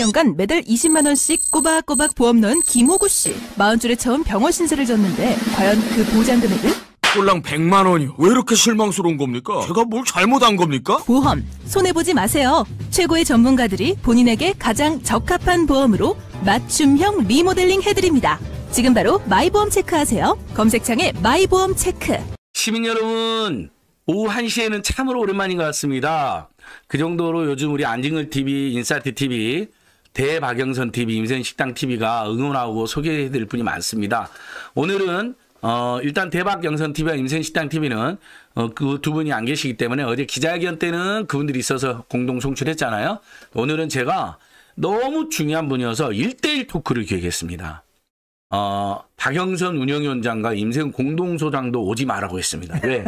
20년간 매달 20만 원씩 꼬박꼬박 보험 넣은 김호구 씨. 4 0줄에 처음 병원 신세를 졌는데 과연 그 보장 금액은? 꼴랑 100만 원이요. 왜 이렇게 실망스러운 겁니까? 제가 뭘 잘못한 겁니까? 보험 손해 보지 마세요. 최고의 전문가들이 본인에게 가장 적합한 보험으로 맞춤형 리모델링 해드립니다. 지금 바로 마이보험 체크하세요. 검색창에 마이보험 체크. 시민 여러분, 오후 1시에는 참으로 오랜만인 것 같습니다. 그 정도로 요즘 우리 안징을 TV, 인사이트 TV 대박영선 TV, 임생식당 TV가 응원하고 소개해드릴 분이 많습니다. 오늘은 어, 일단 대박 영선 TV와 임생식당 TV는 어, 그두 분이 안 계시기 때문에 어제 기자회견 때는 그분들이 있어서 공동 송출했잖아요. 오늘은 제가 너무 중요한 분이어서 1대1 토크를 기획했습니다. 어, 박영선 운영위원장과 임생 공동소장도 오지 말라고 했습니다. 왜?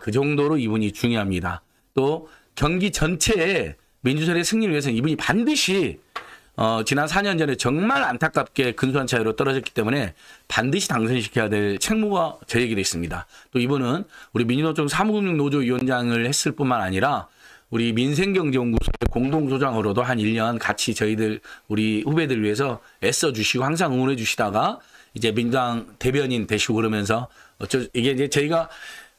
그 정도로 이분이 중요합니다. 또 경기 전체에 민주선의 승리를 위해서 이분이 반드시 어, 지난 4년 전에 정말 안타깝게 근소한 차이로 떨어졌기 때문에 반드시 당선시켜야 될 책무가 제기돼 있습니다. 또 이분은 우리 민주노총 사무국민 노조위원장을 했을 뿐만 아니라 우리 민생경제연구소의 공동소장으로도 한 1년 같이 저희들 우리 후배들 위해서 애써 주시고 항상 응원해 주시다가 이제 민주당 대변인 되시고 그러면서 어쩌 이게 이제 저희가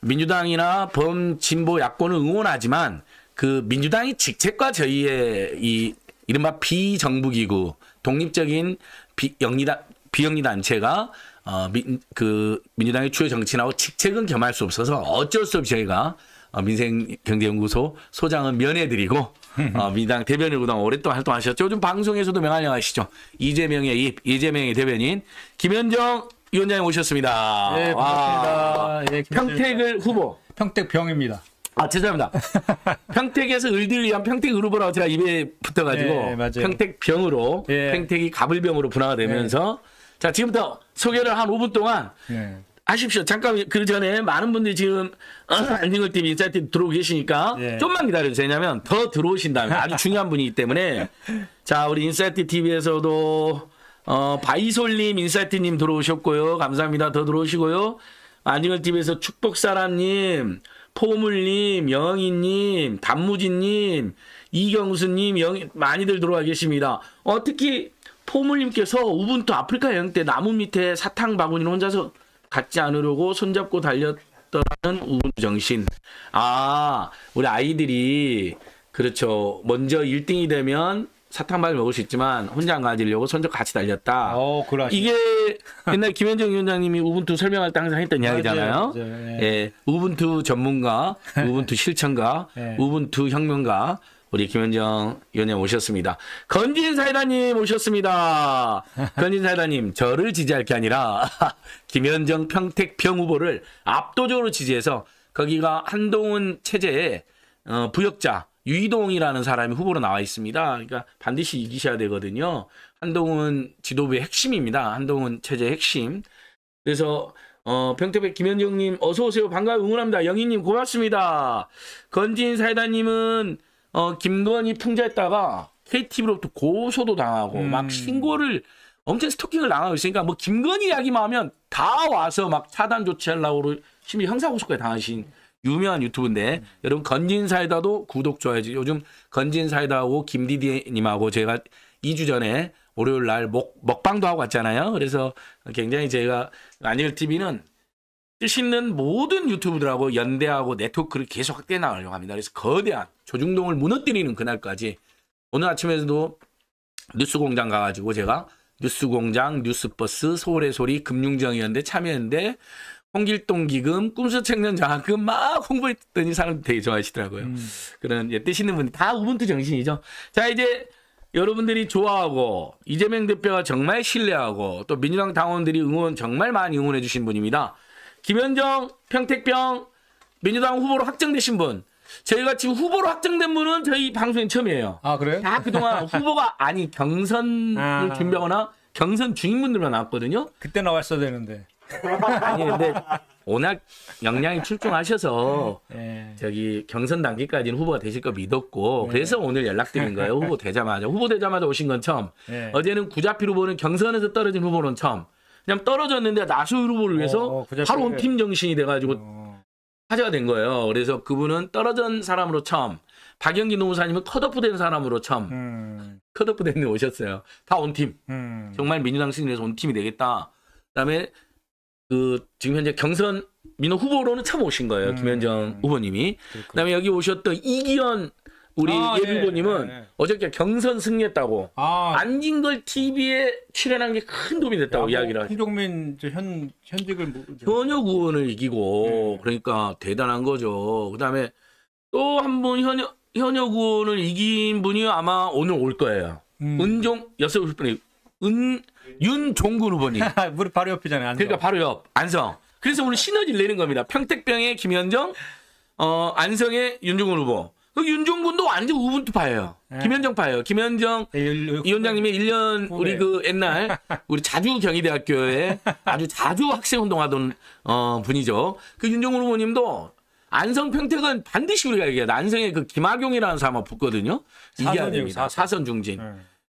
민주당이나 범진보 야권을 응원하지만 그 민주당이 직책과 저희의 이 이른바 비정부기구, 독립적인 비, 영리다, 비영리단체가 어, 민, 그 민주당의 주요 정치인고 직책은 겸할 수 없어서 어쩔 수 없이 저희가 어, 민생경제연구소 소장은 면해드리고 어, 민주당 대변인으로 오랫동안 활동하셨죠. 요즘 방송에서도 명활용하시죠. 이재명의 입, 이재명의 대변인 김현정 위원장님 오셨습니다. 네, 반갑습니다. 와, 예, 평택을 후보. 평택 병입니다. 아 죄송합니다. 평택에서 을디를 위한 평택 의료보라고 제가 입에 붙어가지고 네, 평택 병으로 네. 평택이 가불병으로 분화가 되면서 네. 자 지금부터 소개를 한 5분 동안 하십시오. 잠깐 그 전에 많은 분들이 지금 안징글 t 인사이트 들어오고 계시니까 좀만 기다려주세요. 왜냐하면 더 들어오신다면 아주 중요한 분이기 때문에 자 우리 인사이트 TV에서도 어, 바이솔님 인사이트님 들어오셨고요. 감사합니다. 더 들어오시고요. 안징글 TV에서 축복사람님 포물님, 영희님, 단무지님, 이경수님, 영 많이들 들어와 계십니다. 어, 특히 포물님께서 우분투 아프리카 여행 때 나무 밑에 사탕 바구니를 혼자서 갖지 않으려고 손잡고 달렸던 우분투 정신. 아, 우리 아이들이 그렇죠. 먼저 1등이 되면 사탕발 먹을 수 있지만 혼자 안 가지려고 선적 같이 달렸다. 어, 이게 옛날 김현정 위원장님이 우분투 설명할 때 항상 했던 이야기잖아요. 맞아요, 맞아요. 예. 예. 우분투 전문가, 우분투 실천가, 예. 우분투 혁명가 우리 김현정 위원님 오셨습니다. 건진사회다님 오셨습니다. 건진사회다님 저를 지지할 게 아니라 김현정 평택평 후보를 압도적으로 지지해서 거기가 한동훈 체제의 어, 부역자 유이동이라는 사람이 후보로 나와 있습니다. 그러니까 반드시 이기셔야 되거든요. 한동훈 지도부의 핵심입니다. 한동훈 체제의 핵심. 그래서 어, 평택백 김현정님 어서 오세요. 반가워 응원합니다. 영희님 고맙습니다. 건진 사이다님은 어, 김건희 풍자했다가 KTV로부터 고소도 당하고 음. 막 신고를 엄청 스토킹을 당하고 있으니까 뭐 김건희 이야기만 하면 다 와서 막 차단 조치하려고 심히 형사고소까지 당하신 유명한 유튜브인데 음. 여러분 건진사이다도 구독 좋아요지 요즘 건진사이다하고 김디디님하고 제가 2주 전에 월요일 날 먹, 먹방도 하고 왔잖아요. 그래서 굉장히 제가 안일 TV는 뜻 있는 모든 유튜브들하고 연대하고 네트워크를 계속 확대 나가려고 합니다. 그래서 거대한 조중동을 무너뜨리는 그날까지 오늘 아침에도 뉴스공장 가가지고 제가 뉴스공장, 뉴스버스, 서울의 소리, 금융정의연대 참여했는데 홍길동 기금, 꿈수 청년 장학금 막 홍보했더니 사람들 되게 좋아하시더라고요. 음. 그런 예, 뜨시는 분들 다 우분투 정신이죠. 자 이제 여러분들이 좋아하고 이재명 대표가 정말 신뢰하고 또 민주당 당원들이 응원 정말 많이 응원해 주신 분입니다. 김현정 평택병 민주당 후보로 확정되신 분 저희가 지금 후보로 확정된 분은 저희 방송에 처음이에요. 아 그래요? 다 그동안 후보가 아니 경선을 아. 준비하거나 경선 중인 분들만 나왔거든요. 그때 나왔어야 되는데. 아니 근데 워낙 역량이 출중하셔서 네. 저기 경선 단계까지는 후보가 되실 거 믿었고 네. 그래서 오늘 연락드린 거예요. 후보 되자마자 후보 되자마자 오신 건 처음. 네. 어제는 구자필 후보는 경선에서 떨어진 후보는 처음. 그냥 떨어졌는데 나수 후보를 위해서 어, 어, 바로 온 팀 정신이 돼가지고 어. 화제가 된 거예요. 그래서 그분은 떨어진 사람으로 처음. 박영기 노무사님은 컷오프 된 사람으로 처음. 음. 컷오프 됐는데 오셨어요. 다 온팀. 음. 정말 민주당 승리에서 온팀이 되겠다. 그다음에 그 지금 현재 경선 민호 후보로는 처음 오신 거예요. 음. 김현정 후보님이. 그렇군요. 그다음에 여기 오셨던 이기현 우리 아, 예비후보님은 예, 예, 예. 어저께 경선 승리했다고 아, 안진걸 TV에 출연한 게 큰 도움이 됐다고 뭐 이야기를 하죠. 홍종민 현 현직을 뭐 현역 의원을 이기고 네. 그러니까 대단한 거죠. 그다음에 또 한 분 현역 현역 의원을 이긴 분이 아마 오늘 올 거예요. 음. 은종 여섯 분이 은 윤종근 후보님. 아, 바로 옆이잖아요. 안성. 그러니까 바로 옆 안성. 그래서 오늘 시너지를 내는 겁니다. 평택병의 김현정, 어, 안성의 윤종근 후보. 그 윤종군도 완전 우분투파예요. 네. 김현정파예요. 김현정 위원장님이 1년 후배. 우리 그 옛날 우리 자주 경희대학교에 아주 자주 학생 운동하던 어, 분이죠. 그 윤종군 후보님도 안성 평택은 반드시 우리가 얘기해요. 야안성의그 김학용이라는 사람 하고 붙거든요. 이게 사선이요, 사선 중진. 네.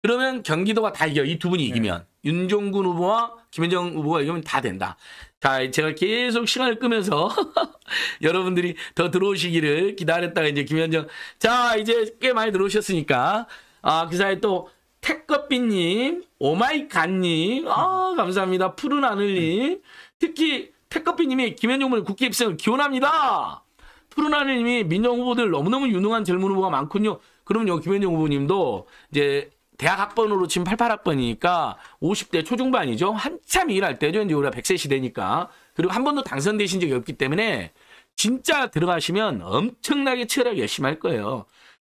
그러면 경기도가 다 이겨. 이 두 분이 네. 이기면. 네. 윤종군 후보와 김현정 후보가 이기면 다 된다. 자, 제가 계속 시간을 끄면서 여러분들이 더 들어오시기를 기다렸다가 이제 김현정. 자, 이제 꽤 많이 들어오셨으니까. 아, 그 사이 에또태거삐님 오마이갓님, 아, 감사합니다. 푸른 하늘님. 특히 태거삐님이 김현종을 국회 입성을 기원합니다. 푸른 하늘님이 민정 후보들 너무너무 유능한 젊은 후보가 많군요. 그럼요, 김현종 후보님도 이제 대학 학번으로 지금 88학번이니까 50대 초중반이죠. 한참 일할 때죠. 이제 우리가 100세 시대니까. 그리고 한 번도 당선되신 적이 없기 때문에 진짜 들어가시면 엄청나게 치열하게 열심히 할 거예요.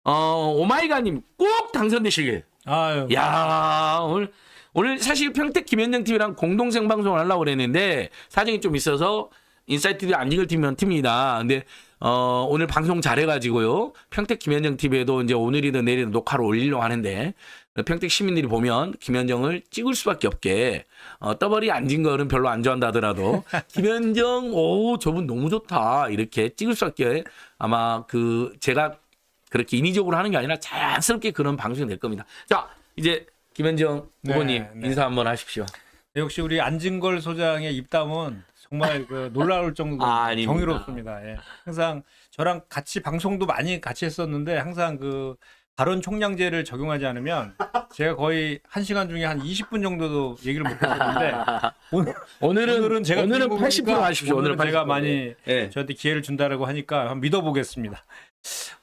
어, 오마이갓님 꼭 당선되시길. 아유. 야 오늘 오늘 사실 평택 김현정 팀이랑 공동 생방송을 하려고 그랬는데 사정이 좀 있어서 인사이트도 안 읽을 팀이면 팀니다 근데 어, 오늘 방송 잘해가지고요. 평택 김현정 TV에도 이제 오늘이든 내일이든 녹화를 올리려고 하는데 평택 시민들이 보면 김현정을 찍을 수밖에 없게 어, 떠벌이 안진 거는 별로 안 좋아한다 하더라도 김현정 오 저분 너무 좋다 이렇게 찍을 수밖에 아마 그 제가 그렇게 인위적으로 하는 게 아니라 자연스럽게 그런 방송이 될 겁니다. 자 이제 김현정 네, 후보님 네, 네. 인사 한번 하십시오. 네, 역시 우리 안진걸 소장의 입담은 정말 그 놀라울 정도로 아, 정의롭습니다. 예. 항상 저랑 같이 방송도 많이 같이 했었는데 항상 그 발언 총량제를 적용하지 않으면 제가 거의 한 시간 중에 한 20분 정도도 얘기를 못했었는데 오늘, 은 오늘은 제가 오늘은 80% 하십시오. 오늘은, 오늘은 제가 많이 네. 저한테 기회를 준다라고 하니까 한번 믿어보겠습니다.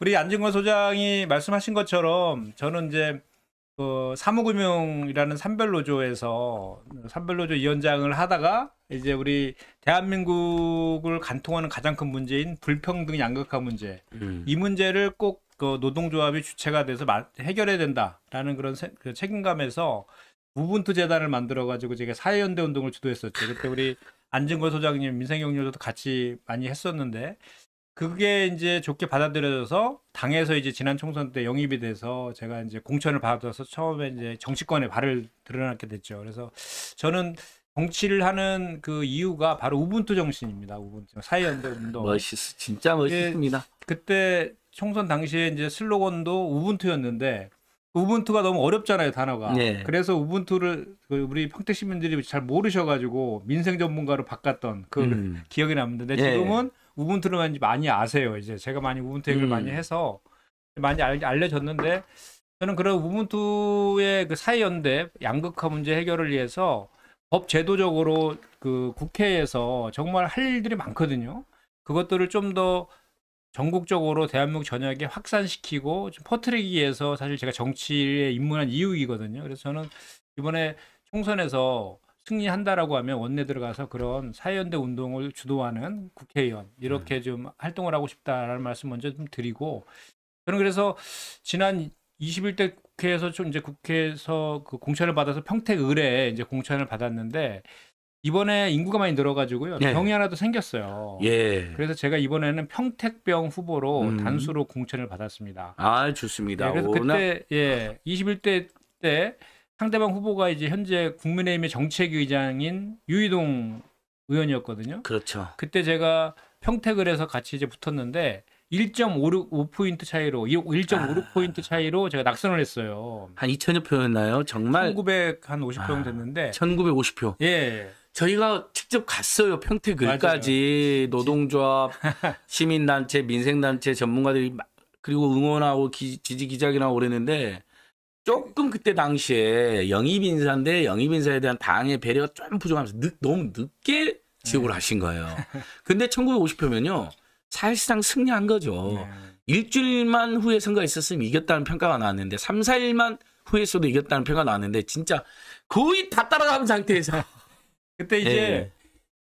우리 안진권 소장이 말씀하신 것처럼 저는 이제 그 사무금융이라는 삼별노조에서 삼별노조 위원장을 하다가 이제 우리 대한민국을 간통하는 가장 큰 문제인 불평등 양극화 문제 음. 이 문제를 꼭그 노동조합이 주체가 돼서 해결해야 된다라는 그런 세, 그 책임감에서 우분투 재단을 만들어 가지고 제가 사회연대 운동을 주도했었죠. 그때 우리 안진걸 소장님, 민생경률도 같이 많이 했었는데 그게 이제 좋게 받아들여져서 당에서 이제 지난 총선 때 영입이 돼서 제가 이제 공천을 받아서 처음에 이제 정치권에 발을 드러나게 됐죠. 그래서 저는 정치를 하는 그 이유가 바로 우분투 정신입니다. 우분투 사회연대 운동. 멋있어, 진짜 멋있습니다. 예, 그때 총선 당시에 이제 슬로건도 우분투였는데 우분투가 너무 어렵잖아요 단어가. 네. 그래서 우분투를 그 우리 평택 시민들이 잘 모르셔가지고 민생 전문가로 바꿨던 그 음. 기억이 남는데 예. 지금은 네. 우분투를 많이 아세요. 이제 제가 많이 우분투 얘기를 음. 많이 해서 많이 알, 알려졌는데 저는 그런 우분투의 그 사회연대 양극화 문제 해결을 위해서 법 제도적으로 그 국회에서 정말 할 일들이 많거든요. 그것들을 좀더 전국적으로 대한민국 전역에 확산시키고 좀 퍼뜨리기 위해서 사실 제가 정치에 입문한 이유이거든요. 그래서 저는 이번에 총선에서 승리한다라고 하면 원내 들어가서 그런 사회연대 운동을 주도하는 국회의원 이렇게 네. 좀 활동을 하고 싶다라는 말씀 먼저 좀 드리고 저는 그래서 지난 21대 국회에서 좀 이제 국회에서 그 공천을 받아서 평택 의뢰에 이제 공천을 받았는데 이번에 인구가 많이 늘어가지고요. 네. 병이 하나 더 생겼어요. 예. 그래서 제가 이번에는 평택병 후보로 음. 단수로 공천을 받았습니다. 아 좋습니다. 네, 그래서 워낙... 그때 예 21대 때 상대방 후보가 이제 현재 국민의힘의 정책위의장인 유희동 의원이었거든요. 그렇죠. 그때 제가 평택을 해서 같이 이제 붙었는데 1.5포인트 차이로 1.56포인트 아. 차이로 제가 낙선을 했어요. 한 2천여 표였나요? 정말 1950표 아, 됐는데 1950표. 예. 저희가 직접 갔어요. 평택을까지 노동조합, 시민단체, 민생단체 전문가들이 그리고 응원하고 기, 지지기작이나 오랬는데 조금 그때 당시에 영입 인사인데 영입 인사에 대한 당의 배려가 좀 부족하면서 늦, 너무 늦게 지옥을 네. 하신 거예요. 근데 1950표면요. 사실상 승리한 거죠. 네. 일주일만 후에 선거가 있었으면 이겼다는 평가가 나왔는데 3, 4일만 후에 있어도 이겼다는 평가가 나왔는데 진짜 거의 다 따라간 상태에서 그때 이제 예, 예.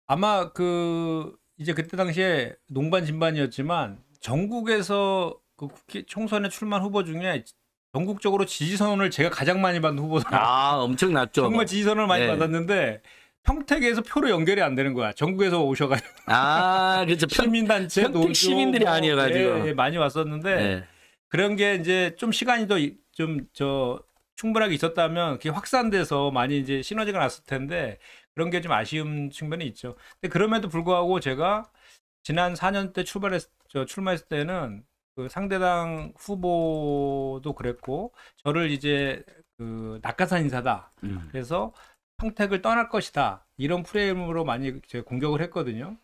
아마 그 이제 그때 당시에 농반 진반이었지만 전국에서 그 국회 총선에 출마한 후보 중에 전국적으로 지지선언을 제가 가장 많이 받는 후보다. 아, 엄청났죠. 정말 지지선언을 많이 네. 받았는데 평택에서 표로 연결이 안 되는 거야. 전국에서 오셔가지고. 아, 그렇죠. 시민단체, 평, 평택 시민들이 뭐, 아니어가지고. 예, 예, 많이 왔었는데 네. 그런 게 이제 좀 시간이 더 좀 저 충분하게 있었다면 그게 확산돼서 많이 이제 시너지가 났을 텐데 그런 게 좀 아쉬운 측면이 있죠. 근데 그럼에도 불구하고 제가 지난 4년 때 출발했 저 출마했을 때는 그 상대당 후보도 그랬고 저를 이제 그 낙하산 인사다. 음. 그래서 평택을 떠날 것이다. 이런 프레임으로 많이 제 공격을 했거든요.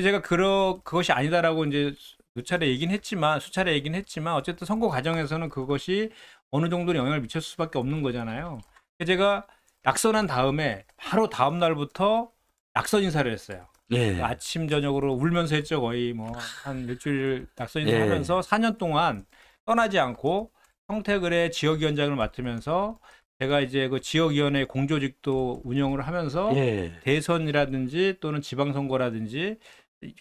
제가 그러 그것이 아니다라고 이제 두 차례 얘기는 했지만 수차례 얘기는 했지만 어쨌든 선거 과정에서는 그것이 어느 정도 영향을 미칠 수밖에 없는 거잖아요. 제가 낙선한 다음에 바로 다음 날부터 낙선 인사를 했어요. 예. 그러니까 아침 저녁으로 울면서 했죠 거의 뭐한 일주일 낙선 인사 예. 하면서 4년 동안 떠나지 않고 평택을의 지역위원장을 맡으면서 제가 이제 그 지역위원회 공조직도 운영을 하면서 예. 대선이라든지 또는 지방선거라든지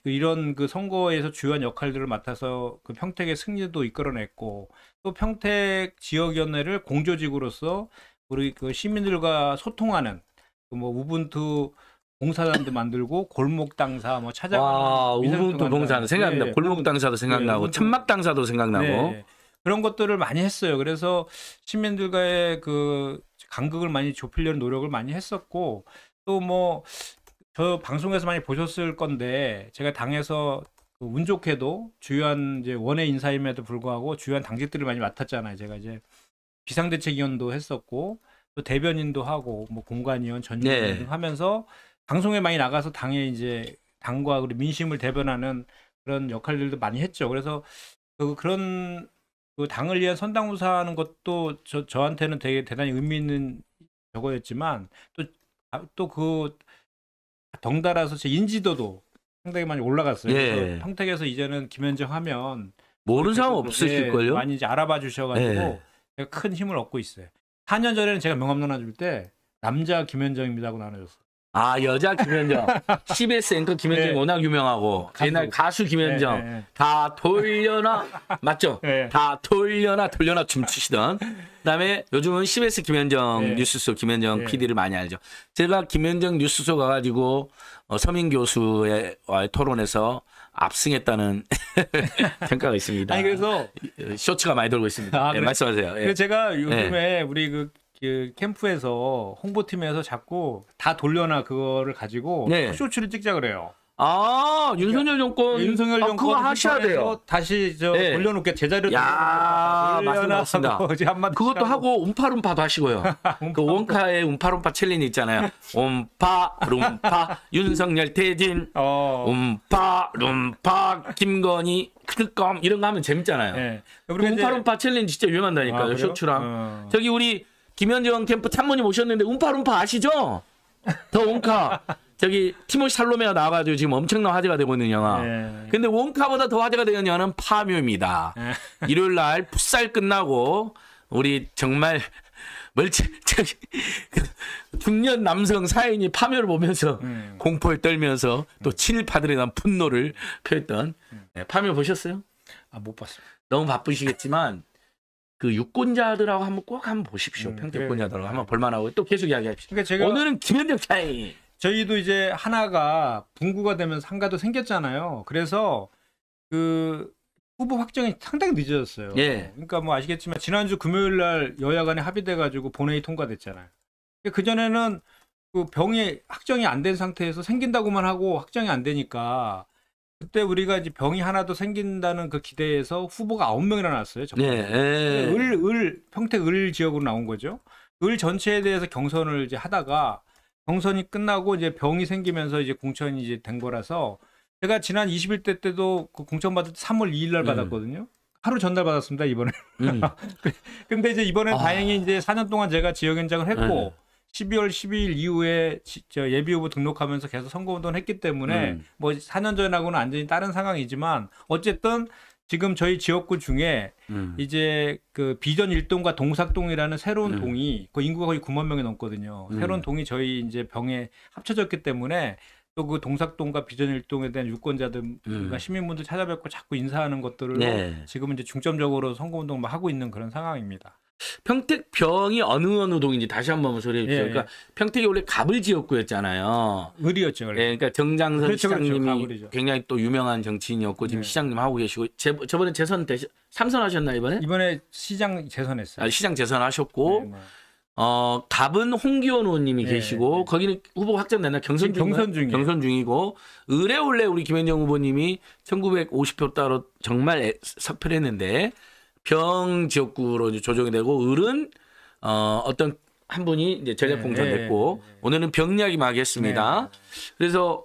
그 이런 그 선거에서 주요한 역할들을 맡아서 그 평택의 승리도 이끌어냈고 또 평택 지역위원회를 공조직으로서 우리 그 시민들과 소통하는 그 뭐 우분투 봉사단도 만들고 골목 당사 뭐 찾아가는 우분투 봉사단 생각납니다. 네. 골목 당사도 예, 생각나고 네. 천막 당사도 생각나고 네. 예. 그런 것들을 많이 했어요. 그래서 시민들과의 그 간극을 많이 좁히려는 노력을 많이 했었고 또 뭐 저 방송에서 많이 보셨을 건데 제가 당에서 그 운 좋게도 주요한 이제 원외 인사임에도 불구하고 주요한 당직들을 많이 맡았잖아요. 제가 이제 비상대책위원도 했었고 또 대변인도 하고 뭐 공관위원 전위원 네. 하면서 방송에 많이 나가서 당의 이제 당과 그리고 민심을 대변하는 그런 역할들도 많이 했죠. 그래서 그 그런 그 당을 위한 선당우사하는 것도 저 저한테는 되게 대단히 의미 있는 저거였지만 또 또그 아, 덩달아서 제 인지도도 상당히 많이 올라갔어요. 예. 평택에서 이제는 김현정 하면 모르는 그 사람 없으실걸요? 예, 많이 이제 알아봐 주셔가지고 예. 큰 힘을 얻고 있어요. 4년 전에는 제가 명함 나눠줄 때 남자 김현정입니다 하고 나눠줬어요. 아 여자 김현정, CBS 앵커 김현정이 네. 워낙 유명하고 가수. 옛날 가수 김현정 네, 네, 네. 다 돌려나 맞죠? 네. 다 돌려나 돌려나 춤추시던 그다음에 요즘은 CBS 김현정 네. 뉴스소 김현정 PD를 많이 알죠. 제가 김현정 뉴스소 가가지고 어, 서민 교수의 어, 토론에서 압승했다는 평가가 있습니다. 아니 그래서 쇼츠가 많이 돌고 있습니다. 아, 예, 그래. 말씀하세요. 예. 제가 예. 요즘에 우리 그, 그, 캠프에서 홍보팀에서 자꾸 다 돌려놔 그거를 가지고 네. 쇼츠를 찍자 그래요. 아 그러니까 윤석열 정권 윤석열 아, 정권 그 하셔야 돼요. 다시 저 네. 올려놓게 제자리로 야 맞습니다. 그것도 하고 음파룸파도 하시고요. 그 원카의 음파룸파 챌린지 있잖아요. 음파룸파 윤석열 태진 어. 음파룸파 김건희 특검 이런 거 하면 재밌잖아요. 네. 그 음파룸파 챌린지 진짜 유명한다니까요. 아, 쇼츠랑 어. 저기 우리 김현정 캠프 참모님 오셨는데 음파룸파 아시죠? 더 온카 저기 티모시 살로메가 나와가지고 지금 엄청난 화제가 되고 있는 영화. 예. 근데 원카보다 더 화제가 되는 영화는 파묘입니다. 예. 일요일 날 풋살 끝나고 우리 정말 멀쩡 중년 남성 사인이 파묘를 보면서 음. 공포에 떨면서 또 음. 친일파들에 대한 분노를 표했던 네, 파묘 보셨어요? 아 못 봤어요. 너무 바쁘시겠지만 그 유권자들하고 한번 꼭 한번 보십시오. 음, 평택권자들하고 예. 그래. 한번 볼만하고 또 계속 이야기합시다. 그러니까 제가... 오늘은 김현정 차이. 저희도 이제 하나가 분구가 되면서 한가도 생겼잖아요. 그래서 그 후보 확정이 상당히 늦어졌어요. 예. 그러니까 뭐 아시겠지만 지난주 금요일 날 여야 간에 합의돼 가지고 본회의 통과됐잖아요. 그 전에는 그 병이 확정이 안 된 상태에서 생긴다고만 하고 확정이 안 되니까 그때 우리가 이제 병이 하나 도 생긴다는 그 기대에서 후보가 아홉 명이나 나왔어요. 네, 예. 을, 을 평택 을 지역으로 나온 거죠. 을 전체에 대해서 경선을 이제 하다가 경선이 끝나고 이제 병이 생기면서 이제 공천이 이제 된 거라서 제가 지난 21대 때도 그 공천 받을 때 3월 2일 날 음. 받았거든요. 하루 전날 받았습니다 이번에. 음. 근데 이제 이번에 아. 다행히 이제 4년 동안 제가 지역연장을 했고 음. 12월 12일 이후에 지, 저 예비후보 등록하면서 계속 선거운동을 했기 때문에 음. 뭐 4년 전하고는 완전히 다른 상황이지만 어쨌든 지금 저희 지역구 중에 음. 이제 그 비전 1동과 동삭동이라는 새로운 음. 동이 그 인구가 거의 9만 명이 넘거든요. 음. 새로운 동이 저희 이제 병에 합쳐졌기 때문에 또 그 동삭동과 비전 1동에 대한 유권자들 그러니까 음. 시민분들 찾아뵙고 자꾸 인사하는 것들을 네. 지금 이제 중점적으로 선거운동을 하고 있는 그런 상황입니다. 평택병이 어느 어느 동인지 다시 한번 소리해 주세요. 예, 그러니까 예. 평택이 원래 갑을 지역구였잖아요 의리였죠. 원래. 예, 그러니까 정장선 그렇죠, 그렇죠. 시장님이 그렇죠. 굉장히 또 유명한 정치인이었고 지금 예. 시장님 하고 계시고 제, 저번에 재선 대신 삼선하셨나 이번에? 이번에 시장 재선했어요. 아, 시장 재선하셨고 네, 뭐. 어 갑은 홍기원 의원님이 예, 계시고 거기는 후보 확정됐나 경선 중 경선 중이 경선 중이고 의뢰 원래 우리 김현정 후보님이 1950표 따로 정말 섭표를 했는데 병 지역구로 이제 조정이 되고 을은 어, 어떤 한 분이 이제 전략공천 네, 됐고 네, 네, 네. 오늘은 병약이 막했습니다. 네, 네, 그래서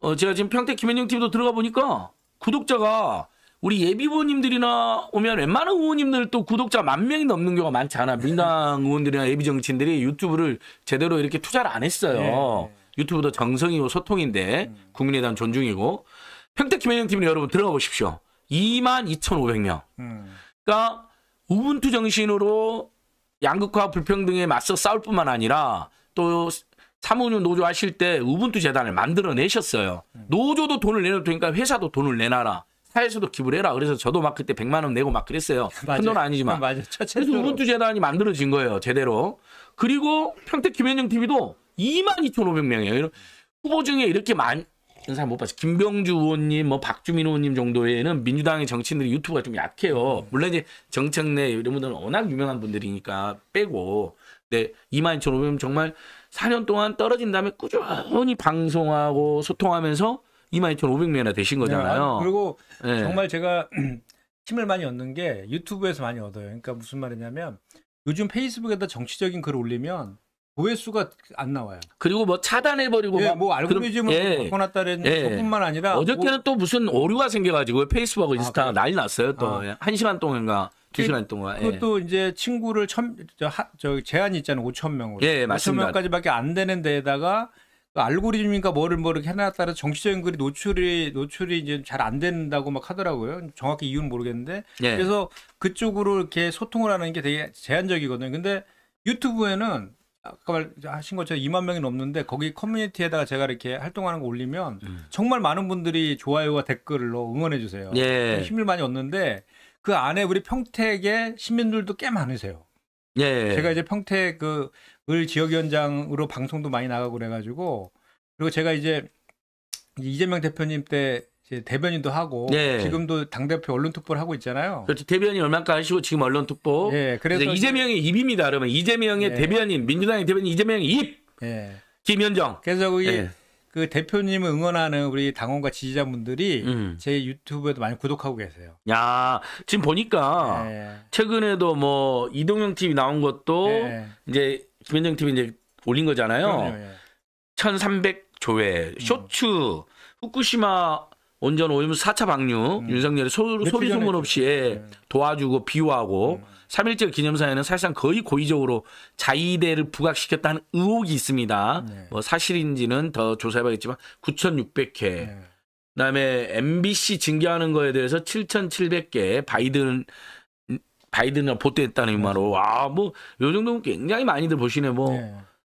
어, 제가 지금 평택 김현영 팀도 들어가 보니까 구독자가 우리 예비부원님들이나 오면 웬만한 의원님들 또 구독자 만 명이 넘는 경우가 많지 않아. 민당 의원들이나 예비정치인들이 유튜브를 제대로 이렇게 투자를 안 했어요. 유튜브도 정성이고 소통인데 국민에 대한 존중이고 평택 김현영 팀은 여러분 들어가 보십시오. 2 2,500명. 음. 그러니까 우분투 정신으로 양극화 불평등에 맞서 싸울 뿐만 아니라 또사모님 노조 하실 때 우분투 재단을 만들어내셨어요. 음. 노조도 돈을 내놓을 테니까 회사도 돈을 내놔라. 사회에서도 기부해라. 를 그래서 저도 막 그때 100만 원 내고 막 그랬어요. 큰 돈 아니지만. 맞아. 그래서 우분투 재단이 만들어진 거예요. 제대로. 그리고 평택 김현영 TV도 2만 2,500명이에요. 후보 중에 이렇게 많, 인사 못 봤어요. 김병주 의원님, 뭐 박주민 의원님 정도에는 민주당의 정치인들이 유튜브가 좀 약해요. 물론 이제 정책 내 이런 분들은 워낙 유명한 분들이니까 빼고. 근 22,500명 정말 4년 동안 떨어진 다음에 꾸준히 방송하고 소통하면서 22,500명이나 되신 네, 거잖아요. 네, 그리고 네. 정말 제가 힘을 많이 얻는 게 유튜브에서 많이 얻어요. 그러니까 무슨 말이냐면 요즘 페이스북에다 정치적인 글을 올리면 조회수가 안 나와요. 그리고 뭐 차단해버리고 예, 뭐 알고리즘을 그럼, 뭐 예, 바꿔놨다는 예, 것뿐만 아니라 어저께는 뭐, 또 무슨 오류가 생겨가지고 페이스북, 아, 인스타 아, 난리 났어요. 또한 아. 예. 시간 동안가 두 그 시간 동안. 예. 그것도 예. 이제 친구를 천, 저, 하, 저 제한이 있잖아요. 5천 명으로. 예, 예 맞습니다. 천 명까지밖에 안 되는 데에다가 그 알고리즘인가 뭐를 뭐를 해놨다는 정치적인 글이 노출이 노출이 이제 잘 안 된다고 막 하더라고요. 정확히 이유는 모르겠는데. 예. 그래서 그쪽으로 이렇게 소통을 하는 게 되게 제한적이거든요. 근데 유튜브에는 아까 말하신 것처럼 2만 명이 넘는데 거기 커뮤니티에다가 제가 이렇게 활동하는 거 올리면 음. 정말 많은 분들이 좋아요와 댓글로 응원해 주세요. 예. 힘을 많이 얻는데 그 안에 우리 평택의 시민들도 꽤 많으세요. 예. 제가 이제 평택 그을 지역위원장으로 방송도 많이 나가고 그래가지고 그리고 제가 이제 이재명 대표님 때 이제 대변인도 하고 네. 지금도 당 대표 언론 특보를 하고 있잖아요. 그렇죠. 대변인 얼마까 하시고 지금 언론 특보. 예. 그래서 이재명의 입입니다. 그러면 이재명의 예. 대변인 민주당의 대변인 이재명의 입. 예. 김현정. 그래서 우리 예. 그 대표님을 응원하는 우리 당원과 지지자분들이 음. 제 유튜브에도 많이 구독하고 계세요. 야 지금 보니까 예. 최근에도 뭐 이동영 TV 나온 것도 예. 이제 김현정 TV 이제 올린 거잖아요. 그1,300 예. 조회 쇼츠 후쿠시마 온전 오염 4차 방류 음. 윤석열이 소, 소리 소문 없이 네. 도와주고 비호하고 음. 3.1절 기념사에는 사실상 거의 고의적으로 자의대를 부각시켰다는 의혹이 있습니다. 네. 뭐 사실인지는 더 조사해봐야겠지만 9,600회. 네. 그다음에 MBC 징계하는 거에 대해서 7,700개 바이든 바이든이랑 보태했다는 네. 말로 아뭐 아, 요 정도면 굉장히 많이들 보시네 뭐. 네.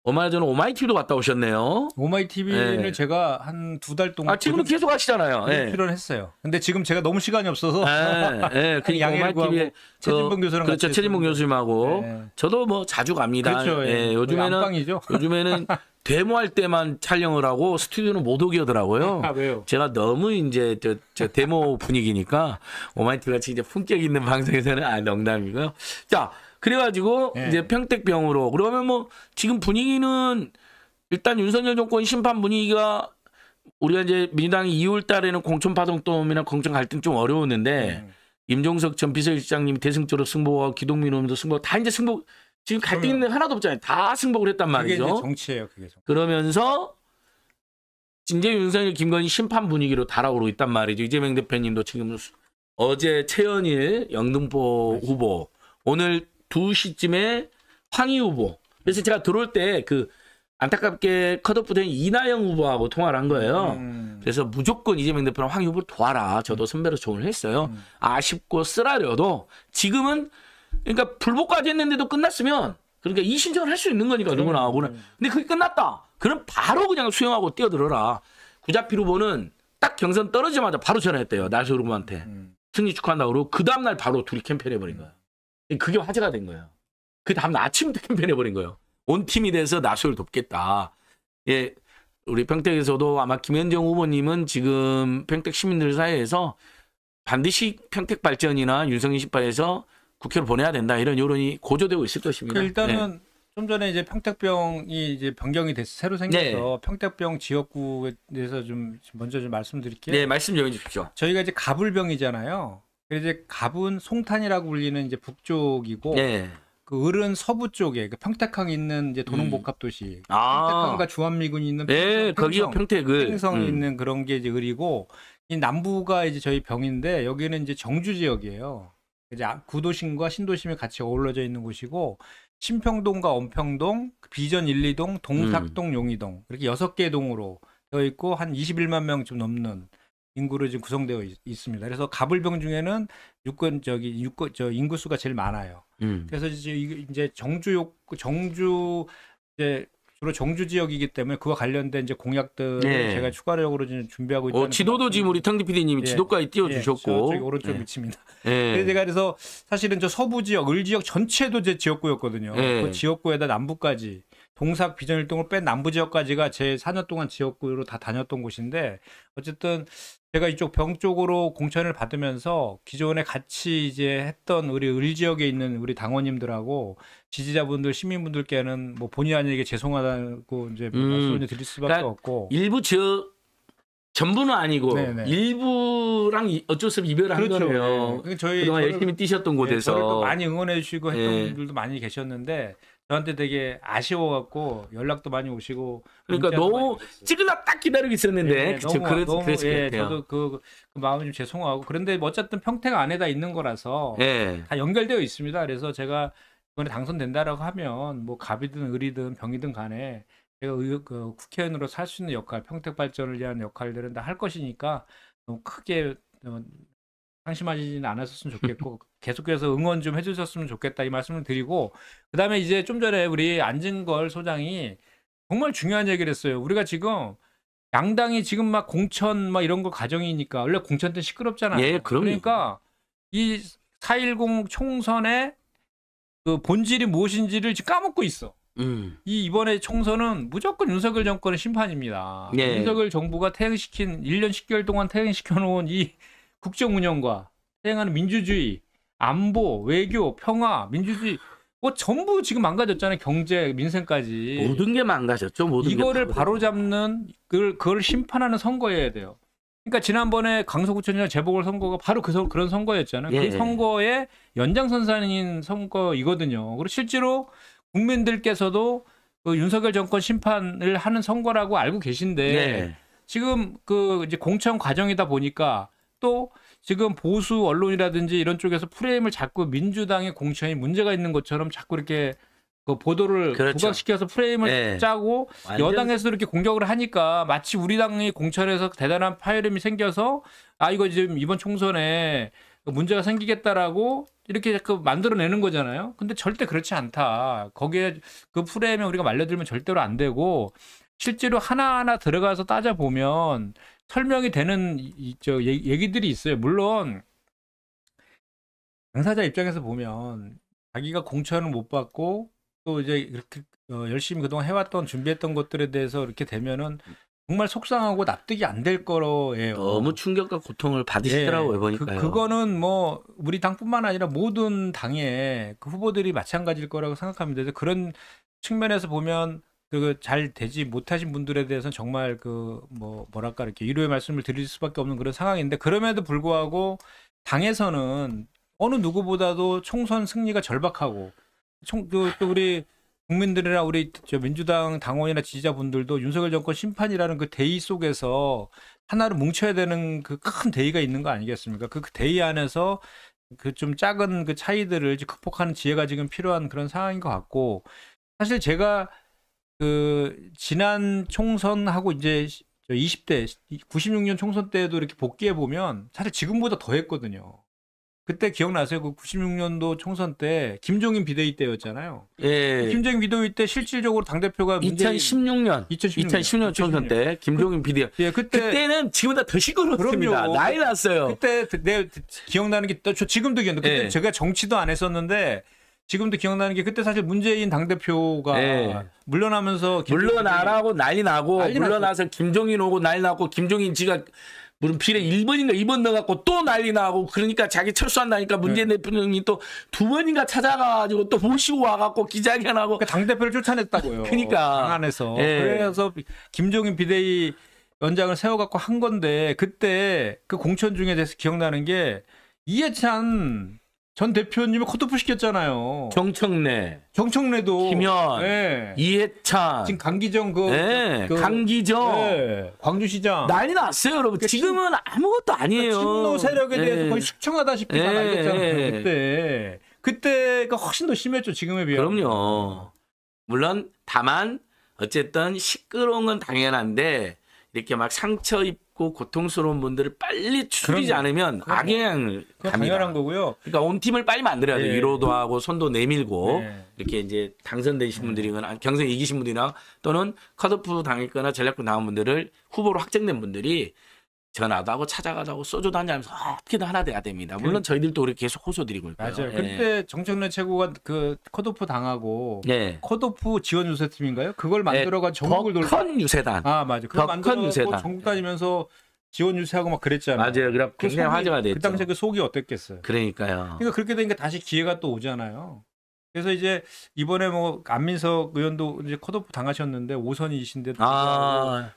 오마이전은 어, 오마이TV도 갔다 오셨네요. 오마이TV를 네. 제가 한 두 달 동안 아, 지금 계속 하시잖아요. 네. 출연했어요. 네. 근데 지금 제가 너무 시간이 없어서 아, 네. 네. 양해를 구하고 그 최진봉 교수랑 그렇죠. 최진봉 교수님하고 네. 저도 뭐 자주 갑니다. 그렇죠. 예. 예 요즘에는 요즘에는 데모할 때만 촬영을 하고 스튜디오는 못 오게 더라고요 아, 왜요? 제가 너무 이제 저, 저 데모 분위기니까 오마이티 같이 이제 품격 있는 방송에서는 아 농담이고요. 자, 그래가지고 예. 이제 평택병으로 그러면 뭐 지금 분위기는 일단 윤석열 정권 심판 분위기가 우리가 이제 민주당이 2월 달에는 공천 파동또이나 공천 갈등 좀 어려웠는데 음. 임종석 전 비서실장님이 대승적으로 승복하고 기동민 의원도 승복 다 이제 승복 지금 갈등 있는 하나도 없잖아요. 다 승복을 했단 말이죠. 그게 정치예요. 그게 정치. 그러면서 진제 윤석열 김건희 심판 분위기로 달아오르고 있단 말이죠. 이재명 대표님도 지금 어제 최연일 영등포 후보 오늘 2시쯤에 황희 후보. 그래서 제가 들어올 때 그 안타깝게 컷오프 된 이나영 후보하고 통화를 한 거예요. 음. 그래서 무조건 이재명 대표랑 황희 후보를 도와라. 저도 음. 선배로 조언을 했어요. 음. 아쉽고 쓰라려도 지금은 그러니까 불복까지 했는데도 끝났으면 그러니까 이 신청을 할 수 있는 거니까 그럼, 누구나 하고는 음. 근데 그게 끝났다. 그럼 바로 그냥 수영하고 뛰어들어라. 구자필 후보는 딱 경선 떨어지자마자 바로 전화했대요. 나수 후보한테. 음. 승리 축하한다고 그러고 그 다음날 바로 둘이 캠페인 해버린 거예요 그게 화제가 된 거예요. 그 다음날 아침부터 캠페인 해버린 거예요. 온 팀이 돼서 나소를 돕겠다. 예, 우리 평택에서도 아마 김현정 후보님은 지금 평택 시민들 사이에서 반드시 평택 발전이나 윤석열 신발에서 국회를 보내야 된다 이런 여론이 고조되고 있을 것입니다. 그 일단은 네. 좀 전에 이제 평택병이 이제 변경이 돼서 새로 생겨서 네. 평택병 지역구에 대해서 좀 먼저 좀 말씀드릴게요. 네, 말씀 좀 해주십시오. 저희가 이제 가불병이잖아요. 이제 갑은 송탄이라고 불리는 이제 북쪽이고 예. 그 을은 서부 쪽에 그 평택항 있는 이제 도농복합 음. 도시 아. 평택항과 주한미군이 있는 예, 평성, 거기가 평택을 평성 이 음. 있는 그런 게 이제 을이고 이 남부가 이제 저희 병인데 여기는 이제 정주 지역이에요. 이제 아, 구도심과 신도심이 같이 어우러져 있는 곳이고 신평동과 엄평동, 그 비전 1, 2동, 동삭동, 음. 용의동 이렇게 여섯 개 동으로 되어 있고 한 21만 명 좀 넘는 인구로 지금 구성되어 있, 습니다 그래서 가불병 중에는 유권 저기 유권 저 인구 수가 제일 많아요. 음. 그래서 이제, 이제 정주 요 그 정주 이제 주로 정주 지역이기 때문에 그와 관련된 이제 공약들을 네. 제가 추가적으로 지금 준비하고 있다 어, 지도도 지금 우리 탕디 PD님이 예. 지도까지 예, 띄워주셨고. 예. 오른쪽 예. 위치입니다. 예. 그래서 제가 그래서 사실은 저 서부 지역, 을 지역 전체도 제 지역구였거든요. 예. 그 지역구에다 남부까지 동삭 비전일동을 뺀 남부 지역까지가 제 4년 동안 지역구로 다 다녔던 곳인데 어쨌든 제가 이쪽 병 쪽으로 공천을 받으면서 기존에 같이 이제 했던 우리 을 지역에 있는 우리 당원님들하고 지지자분들 시민분들께는 뭐 본의 아니게 죄송하다고 이제 뭐 음, 말씀을 드릴 수밖에 그러니까 없고 일부 지 전부는 아니고 네네. 일부랑 어쩔 수 없이 이별한 그렇죠. 거네요. 네. 그러니까 저희 그동안 저를, 열심히 뛰셨던 네, 곳에서 네, 많이 응원해 주시고 했던 네. 분들도 많이 계셨는데 저한테 되게 아쉬워갖고 연락도 많이 오시고 그러니까 너무 찌그락 딱 기다리고 있었는데 네, 그쵸, 너무, 그랬, 너무 그랬을 예, 저도 그, 그, 마음이 좀 죄송하고 그런데 어쨌든 평택 안에 다 있는 거라서 네. 다 연결되어 있습니다. 그래서 제가 이번에 당선된다라고 하면 뭐 갑이든 을이든 병이든 간에 제가 의, 그 국회의원으로 살 수 있는 역할, 평택 발전을 위한 역할들은 다 할 것이니까 너무 크게 어, 상심하지는 않았으면 었 좋겠고 계속해서 응원 좀 해주셨으면 좋겠다 이 말씀을 드리고 그다음에 이제 좀 전에 우리 안진걸 소장이 정말 중요한 얘기를 했어요. 우리가 지금 양당이 지금 막 공천 막 이런 거 가정이니까 원래 공천 때 시끄럽잖아요. 예, 그 그러니까 이 4.10 총선의 그 본질이 무엇인지를 지금 까먹고 있어. 음. 이 이번에 총선은 무조건 윤석열 정권의 심판입니다. 예. 윤석열 정부가 퇴행시킨 1년 10개월 동안 퇴행시켜 놓은 이 국정 운영과 행하는 민주주의, 안보, 외교, 평화, 민주주의 뭐 전부 지금 망가졌잖아요. 경제, 민생까지. 모든 게 망가졌죠. 모든 이거를 바로잡는 그걸, 그걸 심판하는 선거여야 돼요. 그러니까 지난번에 강서구청장 재보궐 선거가 바로 그 선, 그런 선거였잖아요. 그 예. 그 선거의 연장선상인 선거이거든요. 그리고 실제로 국민들께서도 그 윤석열 정권 심판을 하는 선거라고 알고 계신데 예. 지금 그 이제 공천 과정이다 보니까 또 지금 보수 언론이라든지 이런 쪽에서 프레임을 자꾸 민주당의 공천이 문제가 있는 것처럼 자꾸 이렇게 그 보도를 그렇죠. 부각시켜서 프레임을 네. 짜고 완전... 여당에서 이렇게 공격을 하니까 마치 우리 당이 공천에서 대단한 파열음이 생겨서 아 이거 지금 이번 총선에 문제가 생기겠다라고 이렇게 그 만들어내는 거잖아요. 근데 절대 그렇지 않다. 거기에 그 프레임에 우리가 말려들면 절대로 안 되고 실제로 하나하나 들어가서 따져보면 설명이 되는 이, 저 얘기들이 있어요. 물론 당사자 입장에서 보면 자기가 공천을 못 받고 또 이제 이렇게 어, 열심히 그동안 해왔던 준비했던 것들에 대해서 이렇게 되면은 정말 속상하고 납득이 안 될 거예요. 너무 충격과 고통을 받으시더라고요 네. 보니까요. 그, 거는뭐 우리 당뿐만 아니라 모든 당의 그 후보들이 마찬가지일 거라고 생각합니다. 그래서 그런 측면에서 보면 그잘 되지 못하신 분들에 대해서는 정말 그 뭐 뭐랄까 이렇게 위로의 말씀을 드릴 수밖에 없는 그런 상황인데 그럼에도 불구하고 당에서는 어느 누구보다도 총선 승리가 절박하고 총또 그, 우리 국민들이나 우리 저 민주당 당원이나 지지자분들도 윤석열 정권 심판이라는 그 대의 속에서 하나로 뭉쳐야 되는 그 큰 대의가 있는 거 아니겠습니까? 그, 그 대의 안에서 그 좀 작은 그 차이들을 극복하는 지혜가 지금 필요한 그런 상황인 것 같고 사실 제가 그 지난 총선하고 이제 20대 96년 총선 때도 이렇게 복귀해 보면 사실 지금보다 더 했거든요. 그때 기억나세요? 그 96년도 총선 때 김종인 비대위 때였잖아요. 예. 그 김종인 비대위 때 실질적으로 당 대표가 2016년 2016년, 2016년 총선 2016년. 때 김종인 비대위. 그, 예, 그때 그때는 지금보다 더 시끄럽습니다. 그럼 났어요. 그때 그, 내 기억나는 게저 지금도 기억나. 그때 예. 제가 정치도 안 했었는데 지금도 기억나는 게 그때 사실 문재인 당대표가 네. 물러나면서 물러나라고 난리 나고 난리 물러나서 났고. 김종인 오고 난리 나고 김종인 지가 물음필에 1번인가 2번 넣어갖고 또 난리 나고 그러니까 자기 철수한다니까 문재인 네. 대표님이또 두 번인가 찾아가가지고 또 모시고 와갖고 기자회견하고 그러니까 당대표를 쫓아냈다고요. 그러니까. 당 안에서. 네. 그래서 김종인 비대위 연장을 세워갖고 한 건데 그때 그 공천 중에 대해서 기억나는 게 이해찬 전 대표님을 컷오프 시켰잖아요. 정청래. 정청래도. 김현. 네. 이해찬. 지금 강기정 그. 네. 그, 강기정. 네. 광주시장. 난리 났어요, 여러분. 그러니까 지금은 아무것도 그러니까 아니에요. 그러니까 친노 세력에 네. 대해서 거의 숙청하다시피 네. 날렸잖아요, 그때. 그때가 훨씬 더 심했죠, 지금에 비하 그럼요. 물론, 다만, 어쨌든 시끄러운 건 당연한데, 이렇게 막 상처 입 어렵고 고통스러운 분들을 빨리 줄이지 그럼, 않으면 악영향을 당연한 거고요. 그러니까 온 팀을 빨리 만들어야 돼요. 네. 위로도 하고 손도 내밀고 네. 이렇게 이제 당선되신 네. 분들이거나 경선 이기신 분들이나 또는 컷오프 당했거나 전략군 나온 분들을 후보로 확정된 분들이 전화도 하고 찾아가도 하고 소주도 한잔 하면서 아, 어떻게든 하나 돼야 됩니다. 그 물론 저희들도 우리 계속 호소드리고 있고요. 맞아요. 예. 그때 정청래 최고가 그 컷오프 당하고 네. 컷오프 지원 유세팀인가요? 그걸 예, 만들어간 전국을 돌덕 유세단. 아 맞아. 그걸 만들어 유세단. 전국 다니면서 지원 유세하고 막 그랬잖아요. 맞아요. 그럼 그 굉장히 화제가 됐죠. 그 당시에 그 속이 어땠겠어요. 그러니까요. 그러니까 그렇게 되니까 다시 기회가 또 오잖아요. 그래서 이제 이번에 뭐 안민석 의원도 이제 컷오프 당하셨는데 5선이신데 아,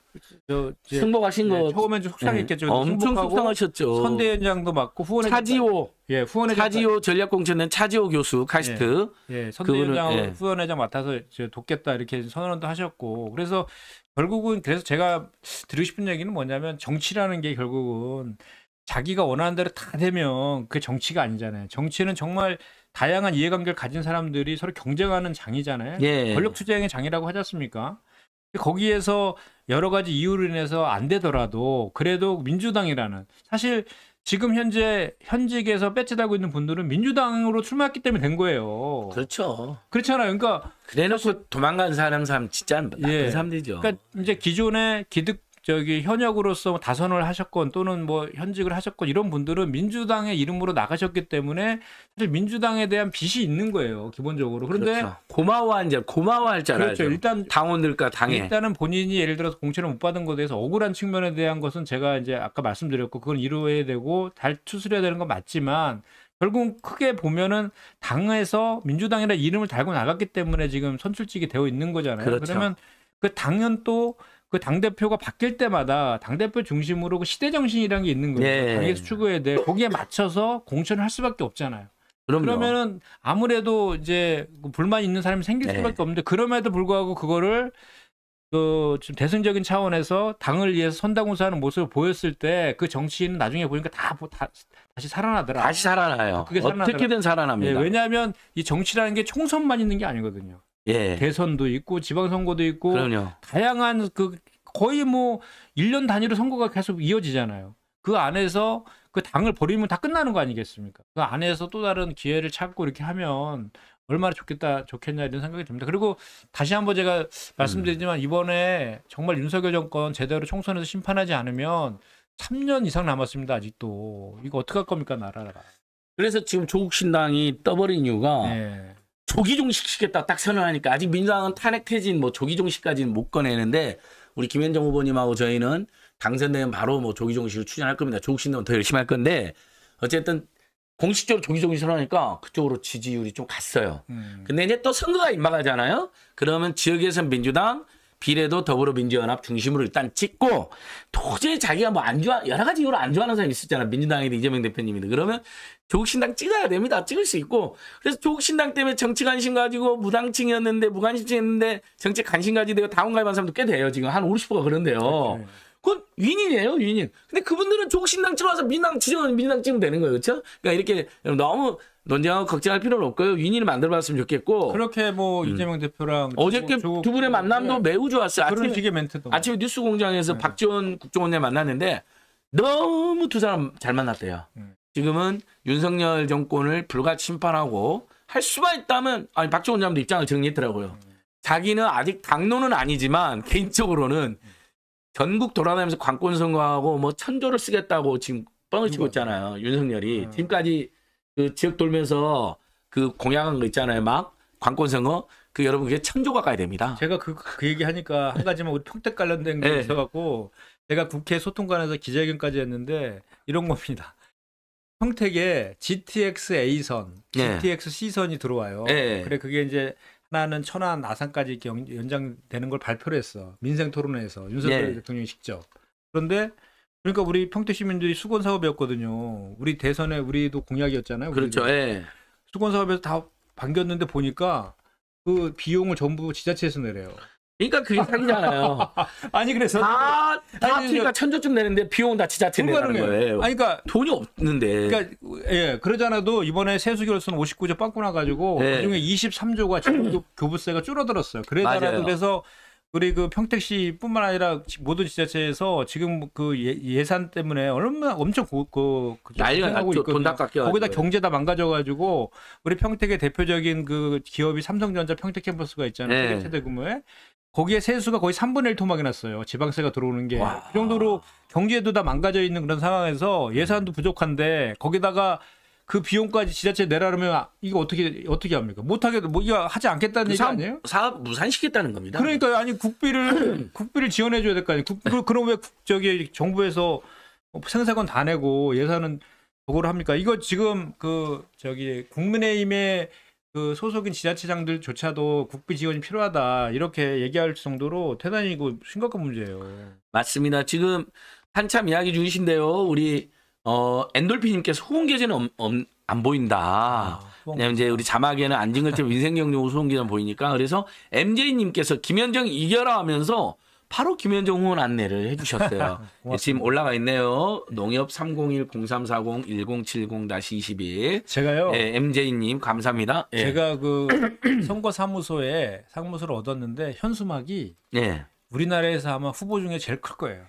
저 승복하신 네, 예, 거 처음엔 좀 속상했겠죠. 네. 엄청 속상하셨죠. 선대위원장도 맡고 후원회 차지호 예 후원회 차지호 전략공천된 차지호 교수 카스트 예, 예 선대위원장 예. 후원회장 맡아서 이제 돕겠다 이렇게 선언도 하셨고 그래서 결국은 그래서 제가 드리고 싶은 얘기는 뭐냐면 정치라는 게 결국은 자기가 원하는 대로 다 되면 그 정치가 아니잖아요. 정치는 정말 다양한 이해관계를 가진 사람들이 서로 경쟁하는 장이잖아요. 예. 권력 투쟁의 장이라고 하지 않습니까? 거기에서 여러 가지 이유로 인해서 안 되더라도 그래도 민주당이라는 사실 지금 현재 현직에서 배치 달고 있는 분들은 민주당으로 출마했기 때문에 된 거예요. 그렇죠. 그렇잖아요. 그러니까 그래놓고 도망간 사람 사람 진짜 나쁜 예. 사람들이죠. 그러니까 이제 기존의 기득 저기 현역으로서 다선을 하셨건 또는 뭐 현직을 하셨건 이런 분들은 민주당의 이름으로 나가셨기 때문에 사실 민주당에 대한 빚이 있는 거예요 기본적으로 그런데 그렇죠. 고마워한 자 고마워할 줄그렇죠 일단 당원들과 당에 일단은 본인이 예를 들어서 공천을 못 받은 것에 대해서 억울한 측면에 대한 것은 제가 이제 아까 말씀드렸고 그건 이루어야 되고 잘 추스려야 되는 건 맞지만 결국 크게 보면은 당에서 민주당이라는 이름을 달고 나갔기 때문에 지금 선출직이 되어 있는 거잖아요. 그렇죠. 그러면 그 당연 또그 당대표가 바뀔 때마다 당대표 중심으로 그 시대 정신이라는 게 있는 거예요. 예. 당의추구에 대해 거기에 맞춰서 공천을 할 수밖에 없잖아요. 그럼요. 그러면은 아무래도 이제 그 불만 있는 사람이 생길 예. 수밖에 없는데 그럼에도 불구하고 그거를 그 지금 대승적인 차원에서 당을 위해서 선다공사하는 모습을 보였을 때 그 정치인은 나중에 보니까 다, 다 다시 살아나더라. 다시 살아나요. 그게 살아나더라. 어떻게든 살아납니다. 예, 왜냐하면 이 정치라는 게 총선만 있는 게 아니거든요. 예. 대선도 있고 지방선거도 있고 그럼요. 다양한 그 거의 뭐 1년 단위로 선거가 계속 이어지잖아요. 그 안에서 그 당을 버리면 다 끝나는 거 아니겠습니까? 그 안에서 또 다른 기회를 찾고 이렇게 하면 얼마나 좋겠다 좋겠냐 이런 생각이 듭니다. 그리고 다시 한 번 제가 말씀드리지만 음. 이번에 정말 윤석열 정권 제대로 총선에서 심판하지 않으면 3년 이상 남았습니다. 아직도 이거 어떻게 할 겁니까 나라가? 그래서 지금 조국 신당이 떠버린 이유가 네. 조기 종식시켰다 딱 선언하니까 아직 민주당은 탄핵 퇴진 뭐 조기 종식까지는 못 꺼내는데 우리 김현정 후보님하고 저희는 당선되면 바로 뭐 조기 종식을 추진할 겁니다. 조국신당은 더 열심히 할 건데 어쨌든 공식적으로 조기 종식 선언하니까 그쪽으로 지지율이 좀 갔어요. 음. 근데 이제 또 선거가 임박하잖아요. 그러면 지역에선 민주당 비례도 더불어민주연합 중심으로 일단 찍고 도저히 자기가 뭐 안 좋아 여러 가지 이유로 안 좋아하는 사람이 있었잖아 민주당이든 이재명 대표님이든 그러면 조국신당 찍어야 됩니다 찍을 수 있고 그래서 조국신당 때문에 정치 관심 가지고 무당층이었는데 무관심층이었는데 정치 관심 가지고 다운가입한 사람도 꽤 돼요 지금 한 50%가 그런데요. 네. 그건 윈인이에요, 윈인. 근데 그분들은 조 종신당 찍어 와서 민당 지정은 민당 찍으면 되는 거예요, 그렇죠? 그러니까 이렇게 너무 논쟁하고 걱정할 필요는 없고요. 윈인을 만들어봤으면 좋겠고. 그렇게 뭐 음. 이재명 대표랑 어저께 조, 두 분의 만남도 네. 매우 좋았어요. 그런 아침에, 식의 멘트도. 아침에 뉴스 공장에서 네. 박지원 국정원장 만났는데 너무 두 사람 잘 만났대요. 음. 지금은 윤석열 정권을 불가 침판하고할 수만 있다면 아니 박지원 장도 입장을 정리했더라고요. 음. 자기는 아직 당론은 아니지만 개인적으로는 음. 전국 돌아다니면서 관권 선거하고 뭐 천조를 쓰겠다고 지금 뻥을 치고 음. 있잖아요. 윤석열이 음. 지금까지 그 지역 돌면서 그 공약한 거 있잖아요. 막 관권 선거 그 여러분 그게 천조 가 가야 됩니다. 제가 그, 그 얘기 하니까 한 가지만 우리 평택 관련된 게 네. 있어갖고 제가 국회 소통관에서 기자회견까지 했는데 이런 겁니다. 평택에 GTX A선, 네. GTX C선이 들어와요. 네. 그래 그게 이제 하나는 천안 아산까지 이 연장되는 걸 발표를 했어. 민생 토론회에서 윤석열 예. 대통령이 직접. 그런데 그러니까 우리 평택 시민들이 수건 사업이었거든요. 우리 대선에 우리도 공약이었잖아요. 그렇죠. 예. 수건 사업에서 다 반겼는데 보니까 그 비용을 전부 지자체에서 내래요 그러니까 그게 사기잖아요. 아니 그래서 다, 다아 그러니까 천조쯤 내는데 비용 다 지자체 내는 거예요. 아니 그러니까 돈이 없는데. 그러니까 예 그러잖아도 이번에 세수 결손 59조 빠꾸 나가지고 네. 그중에 23조가 지금 교부세가 줄어들었어요. 그래서라도 그래서 우리 그 평택시뿐만 아니라 모든 지자체에서 지금 그 예, 산 때문에 얼마나 엄청 고, 고, 그, 그 난리가 나고 있거든요. 거기다 경제 다 망가져가지고 우리 평택의 대표적인 그 기업이 삼성전자 평택 캠퍼스가 있잖아요. 네. 세대 규모에 거기에 세수가 거의 3분의 1 토막이 났어요. 지방세가 들어오는 게. 와. 그 정도로 경제도 다 망가져 있는 그런 상황에서 예산도 부족한데 거기다가 그 비용까지 지자체 내라그러면 이거 어떻게 어떻게 합니까? 못하게 뭐 이거 하지 않겠다는 그 얘기 아니에요? 사업 무산시켰다는 겁니다. 그러니까 아니 국비를 음. 국비를 지원해 줘야 될 거 아니에요. 국, 그, 그럼 왜 저기 정부에서 생사건 다 내고 예산은 그를 합니까? 이거 지금 그 저기 국민의힘의 그 소속인 지자체장들조차도 국비 지원이 필요하다 이렇게 얘기할 정도로 대단히 그 심각한 문제예요. 맞습니다. 지금 한참 이야기 중이신데요. 우리 어 엔돌피님께서 후원 계좌는 엄, 엄, 안 보인다. 아, 이제 우리 자막에는 안진걸 팀 인생경영 후원 계좌 보이니까 그래서 MJ님께서 김현정 이겨라 하면서 바로 김현정후원 안내를 해주셨어요. 예, 지금 올라가 있네요. 농협 301-0340-1070-22. 제가요. 예, MJ님 감사합니다. 예. 제가 그 선거 사무소에 상무소를 얻었는데 현수막이 예. 우리나라에서 아마 후보 중에 제일 클 거예요.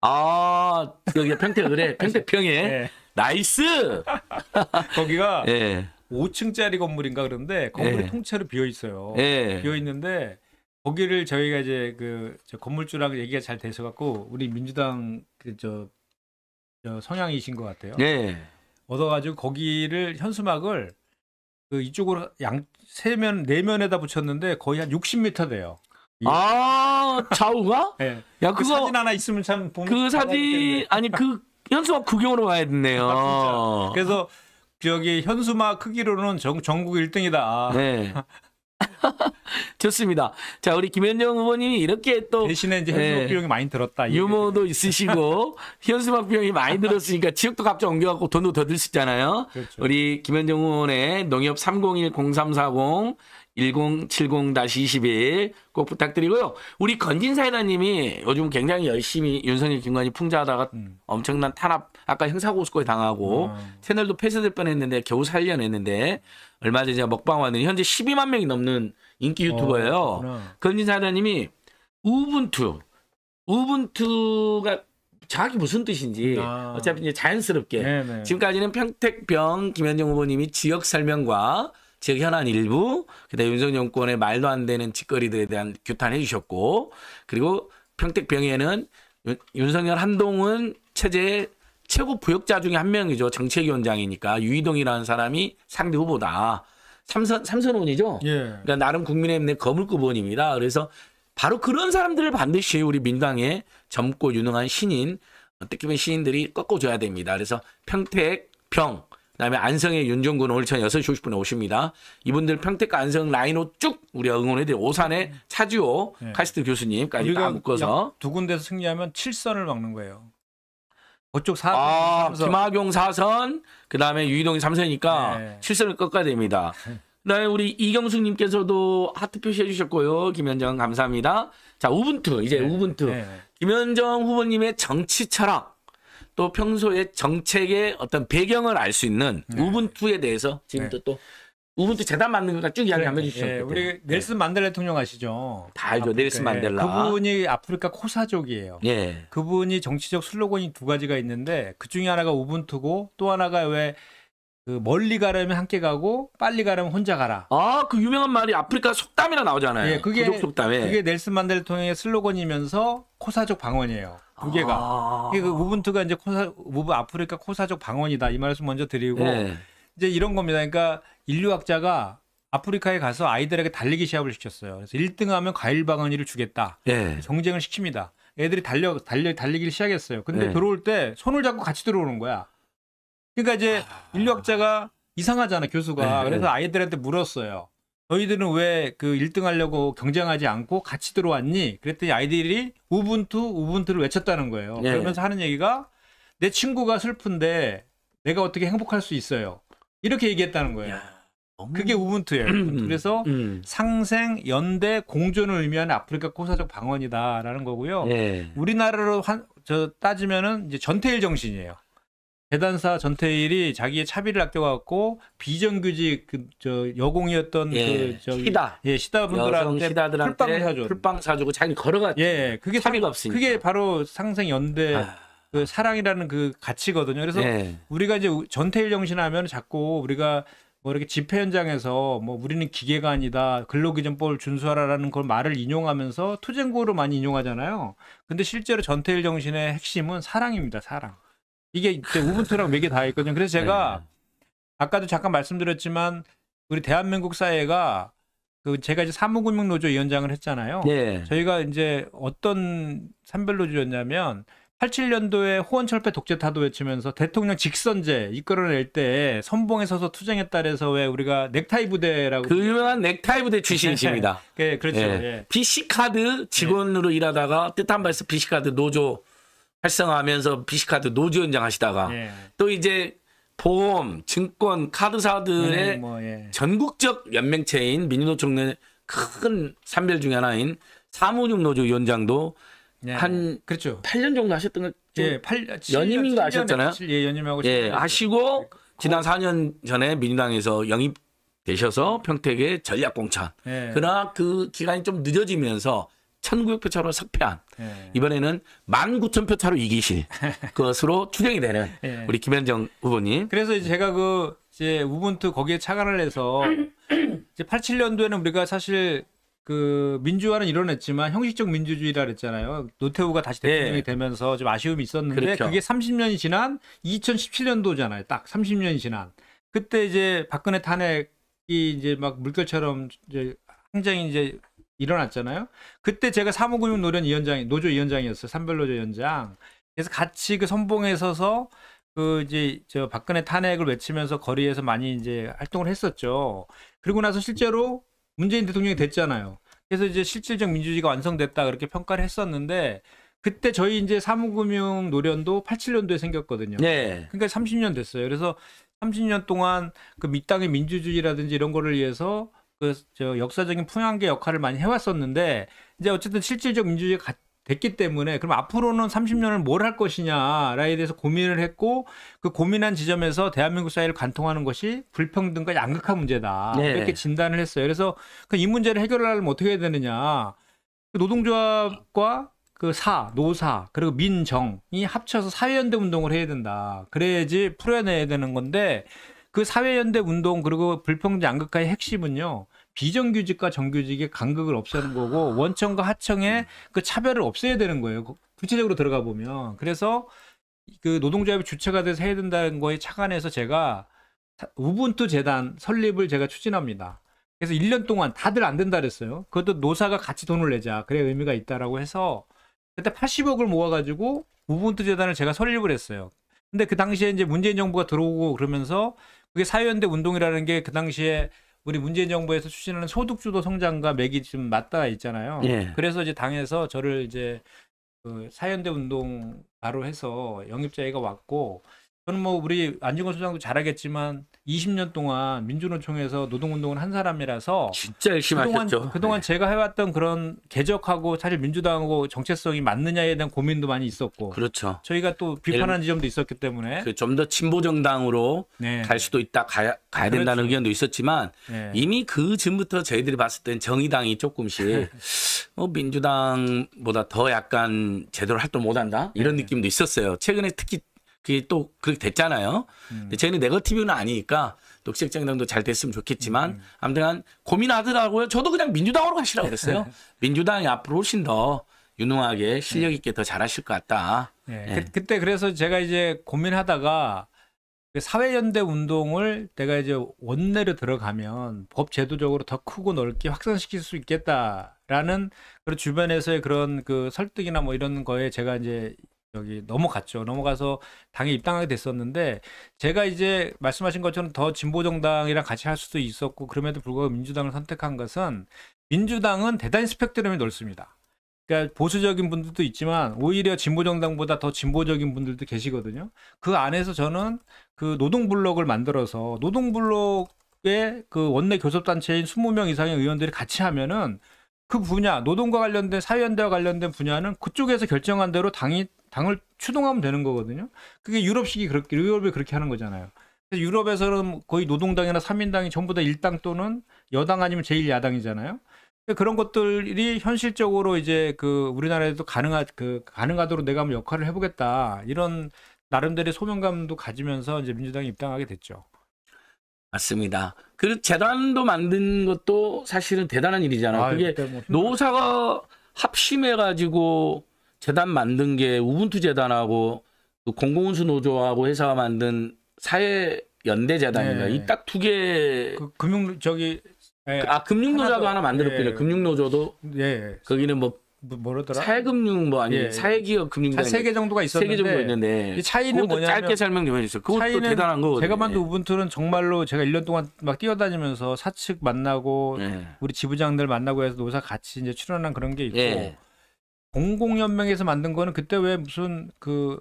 아 여기 평택 그래 평택평에 예. 나이스. 거기가 5층짜리 예. 건물인가 그런데 건물이 예. 통째로 비어 있어요. 예. 비어 있는데 거기를 저희가 이제 그 건물주랑 얘기가 잘 돼서 갖고 우리 민주당 그 저 저 성향이신 것 같아요. 네. 얻어가지고 거기를 현수막을 그 이쪽으로 양 세면 네 면에다 붙였는데 거의 한 60m 돼요. 아 좌우가? 네. 예. 야그 그거 사진 하나 있으면 참 보면 그 사진 아니 그 현수막 구경으로 가야겠네요. 아, 그래서 저기 현수막 크기로는 전, 전국 1등이다. 네. 좋습니다. 자, 우리 김현정 의원님이 이렇게 또 대신에 이제 현수막 예, 비용이 많이 들었다. 유머도 있으시고 현수막 비용이 많이 들었으니까 지역도 갑자기 옮겨갖고 돈도 더 들 수 있잖아요. 그렇죠. 우리 김현정 의원의 농협 301 0340 1070-21 꼭 부탁드리고요. 우리 건진사회다님이 요즘 굉장히 열심히 윤석열 김관이 풍자하다가 음. 엄청난 탄압, 아까 형사고소에 당하고 음. 채널도 폐쇄될 뻔했는데 겨우 살려냈는데 얼마 전에 제가 먹방 왔는데 현재 12만 명이 넘는 인기 어, 유튜버예요. 어, 그런 사장님이 우분투 우분투가 정확히 무슨 뜻인지 아. 어차피 이제 자연스럽게 네네. 네. 지금까지는 평택병 김현정 후보님이 지역 설명과 지역 현안 일부 그다음 에 윤석 정권의 말도 안 되는 짓거리들에 대한 규탄해 주셨고 그리고 평택병에는 윤석열 한동훈 체제의 최고 부역자 중에 한 명이죠. 정책위원장이니까 유이동이라는 사람이 상대 후보다. 삼선 삼선 의원이죠. 예. 그러니까 나름 국민의힘 내 거물급 의원입니다. 그래서 바로 그런 사람들을 반드시 우리 민당의 젊고 유능한 신인 어떻게 보면 신인들이 꺾어줘야 됩니다. 그래서 평택 평 그다음에 안성의 윤종근 오늘 저녁 6시 50분에 오십니다. 이분들 평택과 안성 라인호 쭉 우리가 응원해드려 오산의 차주호 네. 예. 카스트 교수님까지 다 묶어서 두 군데서 승리하면 7선을 막는 거예요. 그쪽 사. 아, 김학용 4선, 그 다음에 유희동이 3선이니까 네. 7선을 꺾어야 됩니다. 그다음에 우리 이경숙님께서도 하트 표시해 주셨고요. 김현정 감사합니다. 자 우분투 이제 네. 우분투 네. 김현정 후보님의 정치 철학 또 평소의 정책의 어떤 배경을 알 수 있는 네. 우분투에 대해서 지금부터 네. 또 우분투 재단 만든 거지쭉 이야기 네, 한번 네. 해주시죠. 예, 우리 넬슨 네. 만델라 대통령 아시죠? 다 알죠. 아프리카. 넬슨 만델라. 그분이 아프리카 코사족이에요. 예. 그분이 정치적 슬로건이 두 가지가 있는데 그 중에 하나가 우분투고 또 하나가 왜그 멀리 가려면 함께 가고 빨리 가려면 혼자 가라. 아, 그 유명한 말이 아프리카 속담이라 나오잖아요. 예, 그게 속담에. 그게 넬슨 만델 대통령의 슬로건이면서 코사족 방언이에요. 두 아. 개가. 아. 그 우분투가 이제 코사 우분 아프리카 코사족 방언이다 이 말씀 먼저 드리고 예. 이제 이런 겁니다. 그러니까 인류학자가 아프리카에 가서 아이들에게 달리기 시합을 시켰어요. 그래서 1등하면 과일 방언이를 주겠다. 예. 경쟁을 시킵니다. 애들이 달려 달려 달리기를 시작했어요. 근데 예. 들어올 때 손을 잡고 같이 들어오는 거야. 그러니까 이제 아. 인류학자가 이상하잖아 교수가. 예, 예. 그래서 아이들한테 물었어요. 너희들은 왜 그 1등 하려고 경쟁하지 않고 같이 들어왔니? 그랬더니 아이들이 우분투 우분투를 외쳤다는 거예요. 예. 그러면서 하는 얘기가 내 친구가 슬픈데 내가 어떻게 행복할 수 있어요. 이렇게 얘기했다는 거예요. 야, 너무... 그게 우분투예요. 음, 그래서 음, 음. 상생, 연대, 공존을 의미하는 아프리카 코사적 방언이다라는 거고요. 예. 우리나라로 한, 저 따지면은 이제 전태일 정신이에요. 대단사 전태일이 자기의 차비를 아껴갖고 비정규직 그 저 여공이었던 예, 그 저기 시다 예 시다 분들한테 풀빵 사줘 풀빵 사주고 자기 걸어갔 예, 그게 차비가 없으니 그게 바로 상생 연대 아. 그 사랑이라는 그 가치거든요. 그래서 네. 우리가 이제 전태일 정신하면 자꾸 우리가 뭐 이렇게 집회 현장에서 뭐 우리는 기계가 아니다 근로기준법을 준수하라라는 걸 말을 인용하면서 투쟁구호로 많이 인용하잖아요. 근데 실제로 전태일 정신의 핵심은 사랑입니다. 사랑. 이게 이제 우분투랑 맥이 다 있거든요. 그래서 제가 네. 아까도 잠깐 말씀드렸지만 우리 대한민국 사회가 그 제가 이제 사무금융노조 위원장을 했잖아요. 네. 저희가 이제 어떤 산별노조였냐면 87년도에 호원철폐 독재 타도 외치면서 대통령 직선제 이끌어낼 때 선봉에 서서 투쟁에 따라서 왜 우리가 넥타이 부대라고 그 유명한 넥타이 부대 출신이십니다. 네, 그렇죠. 예. BC 예. 카드 직원으로 예. 일하다가 뜻한 바에서 BC 카드 노조 활성화하면서 BC 카드 노조 연장하시다가 예. 또 이제 보험, 증권, 카드사들의 음, 뭐, 전국적 연맹체인 민주노총의 큰 산별 중의 하나인 사무직 노조 위원장도 네. 한 그렇죠. 8년 정도 하셨던 거 예, 8 연임인가 하셨잖아요. 7, 예, 연임하고 예, 하시고 됐 네. 지난 4년 전에 민주당에서 영입 되셔서 평택의 전략공천. 예. 그러나 그 기간이 좀 늦어지면서 1,900표 차로 석패한 예. 이번에는 19,000표 차로 이기실 것으로 추정이 되는 예. 우리 김현정 후보님. 그래서 이제 제가 그 이제 우분투 거기에 착안을 해서 이제 87년도에는 우리가 사실 그 민주화는 일어났지만 형식적 민주주의라 그랬잖아요. 노태우가 다시 네. 대통령이 네. 되면서 좀 아쉬움이 있었는데 그렇죠. 그게 30년이 지난 2017년도잖아요. 딱 30년이 지난 그때 이제 박근혜 탄핵이 이제 막 물결처럼 이제 굉장히 이제 일어났잖아요. 그때 제가 사무금융 노련 위원장 노조 위원장이었어요. 삼별노조 위원장. 그래서 같이 그 선봉에 서서 그 이제 저 박근혜 탄핵을 외치면서 거리에서 많이 이제 활동을 했었죠. 그리고 나서 실제로 문재인 대통령이 됐잖아요. 그래서 이제 실질적 민주주의가 완성됐다 그렇게 평가를 했었는데 그때 저희 이제 사무금융 노련도 87년도에 생겼거든요. 네. 그러니까 30년 됐어요. 그래서 30년 동안 그 밑당의 민주주의라든지 이런 거를 위해서 그 저 역사적인 풍향계 역할을 많이 해왔었는데 이제 어쨌든 실질적 민주주의가 됐기 때문에 그럼 앞으로는 30년을 뭘 할 것이냐라에 대해서 고민을 했고 그 고민한 지점에서 대한민국 사회를 관통하는 것이 불평등과 양극화 문제다 네. 이렇게 진단을 했어요. 그래서 그이 문제를 해결하려면 어떻게 해야 되느냐 그 노동조합과 그 사, 노사, 그리고 민정이 합쳐서 사회연대 운동을 해야 된다. 그래야지 풀어내야 되는 건데 그 사회연대 운동 그리고 불평등 양극화의 핵심은요. 비정규직과 정규직의 간극을 없애는 거고 아. 원청과 하청의 음. 그 차별을 없애야 되는 거예요. 그 구체적으로 들어가 보면 그래서 그노동조합의 주체가 돼서 해야 된다는 거에 착안해서 제가 우분투 재단 설립을 제가 추진합니다. 그래서 1년 동안 다들 안 된다 그랬어요. 그것도 노사가 같이 돈을 내자. 그래 의미가 있다라고 해서 그때 80억을 모아가지고 우분투 재단을 제가 설립을 했어요. 근데 그 당시에 이제 문재인 정부가 들어오고 그러면서 그게 사회연대 운동이라는 게 그 당시에 우리 문재인 정부에서 추진하는 소득주도 성장과 맥이 지금 맞닿아 있잖아요. 예. 그래서 이제 당에서 저를 이제 그 사연대 운동 바로 해서 영입자회가 왔고 저는 뭐 우리 안중근 소장도 잘하겠지만 20년 동안 민주노총에서 노동운동을 한 사람이라서 진짜 열심히 그동안, 하셨죠. 그동안 네. 제가 해왔던 그런 개적하고 사실 민주당하고 정체성이 맞느냐에 대한 고민도 많이 있었고 그렇죠. 저희가 또 비판하는 지점도 있었기 때문에 그좀더 진보 정당으로 네. 갈 수도 있다 가야, 가야 된다는 그렇죠. 의견도 있었지만 네. 이미 그 전부터 저희들이 봤을 땐 정의당이 조금씩 뭐 민주당보다 더 약간 제대로 활동 못한다 이런 네. 느낌도 있었어요. 최근에 특히 그게 또 그렇게 됐잖아요. 음. 근데 저희는 네거티브는 아니니까 녹색정당도 잘 됐으면 좋겠지만 음. 음. 아무튼 고민하더라고요. 저도 그냥 민주당으로 가시라고 네. 그랬어요. 민주당이 앞으로 훨씬 더 유능하게 네. 실력 있게 네. 더 잘하실 것 같다. 네. 네. 그, 그때 그래서 제가 이제 고민하다가 그 사회연대 운동을 내가 이제 원내로 들어가면 법 제도적으로 더 크고 넓게 확산시킬 수 있겠다라는 그런 주변에서의 그런 그 설득이나 뭐 이런 거에 제가 이제 여기 넘어갔죠. 넘어가서 당에 입당하게 됐었는데 제가 이제 말씀하신 것처럼 더 진보 정당이랑 같이 할 수도 있었고 그럼에도 불구하고 민주당을 선택한 것은 민주당은 대단히 스펙트럼이 넓습니다. 그러니까 보수적인 분들도 있지만 오히려 진보 정당보다 더 진보적인 분들도 계시거든요. 그 안에서 저는 그 노동 블록을 만들어서 노동 블록의 그 원내 교섭 단체인 20명 이상의 의원들이 같이 하면은 그 분야 노동과 관련된 사회연대와 관련된 분야는 그쪽에서 결정한 대로 당이 당을 추동하면 되는 거거든요. 그게 유럽식이 그렇게 유럽이 그렇게 하는 거잖아요. 유럽에서는 거의 노동당이나 삼인당이 전부 다 일당 또는 여당 아니면 제일야당이잖아요. 그런 것들이 현실적으로 이제 그 우리나라에도 가능하 그 가능하도록 내가 한번 역할을 해보겠다 이런 나름대로 의 소명감도 가지면서 이제 민주당이 입당하게 됐죠. 맞습니다. 그 재단도 만든 것도 사실은 대단한 일이잖아요. 아 그게 뭐 노사가 합심해가지고 재단 만든 게 우분투 재단하고 공공운수 노조하고 회사가 만든 사회 연대 재단인다 네. 이딱 두 개. 그, 금융 저기 네. 아 금융노조도 하나, 만들었군요. 예. 금융노조도 예. 거기는 뭐 뭐더라 라 사회금융 뭐 아니 예. 사회기업 금융 세개 정도가 있었는데 세개 정도 있는데 이 차이는 뭐냐 짧게 설명 좀 해주세요. 그것도 대단한 거거든요. 제가 만든 예. 우분투는 정말로 제가 1년 동안 막 뛰어다니면서 사측 만나고 예. 우리 지부장들 만나고 해서 노사 같이 이제 출연한 그런 게 있고. 예. 공공연맹에서 만든 거는 그때 왜 무슨 그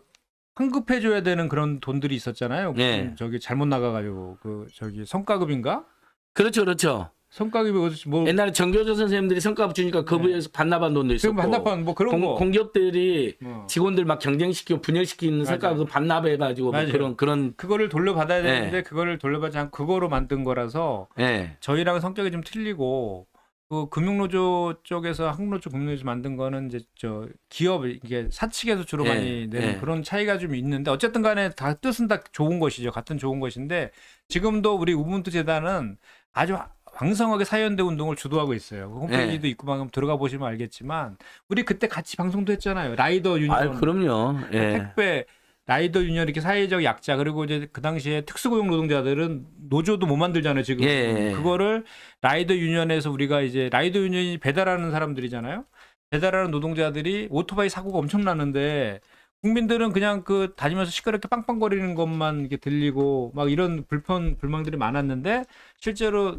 환급해 줘야 되는 그런 돈들이 있었잖아요. 네. 저기 잘못 나가가지고 그 저기 성과급인가? 그렇죠, 그렇죠. 성과급이 어디 뭐 옛날에 정교조 선생님들이 성과급 주니까 그 부에서 네. 반납한 돈도 있었고 반납한 뭐 그런 공, 거 공기업들이 어. 직원들 막 경쟁시키고 분열시키는 성과급도 반납해 가지고 뭐 그런 그런 그거를 돌려받아야 네. 되는데 네. 그거를 돌려받지 않고 그거로 만든 거라서 네. 저희랑 성격이 좀 틀리고 그 금융노조 쪽에서 한국노조 금융노조 만든 거는 이제 저 기업 이게 사측에서 주로 예, 많이 내는 예. 그런 차이가 좀 있는데 어쨌든 간에 다 뜻은 다 좋은 것이죠. 같은 좋은 것인데 지금도 우리 우분투 재단은 아주 왕성하게 사연대 운동을 주도하고 있어요. 그 홈페이지도 예. 있고 방금 들어가 보시면 알겠지만 우리 그때 같이 방송도 했잖아요. 라이더 유니온. 아, 그럼요. 예. 택배 라이더 유니언 이렇게 사회적 약자 그리고 이제 그 당시에 특수고용 노동자들은 노조도 못 만들잖아요 지금 예, 예. 예. 그거를 라이더 유니언에서 우리가 이제 라이더 유니언이 배달하는 사람들이잖아요 배달하는 노동자들이 오토바이 사고가 엄청 나는데 국민들은 그냥 그 다니면서 시끄럽게 빵빵거리는 것만 이렇게 들리고 막 이런 불편 불망들이 많았는데 실제로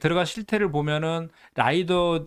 들어가 실태를 보면은 라이더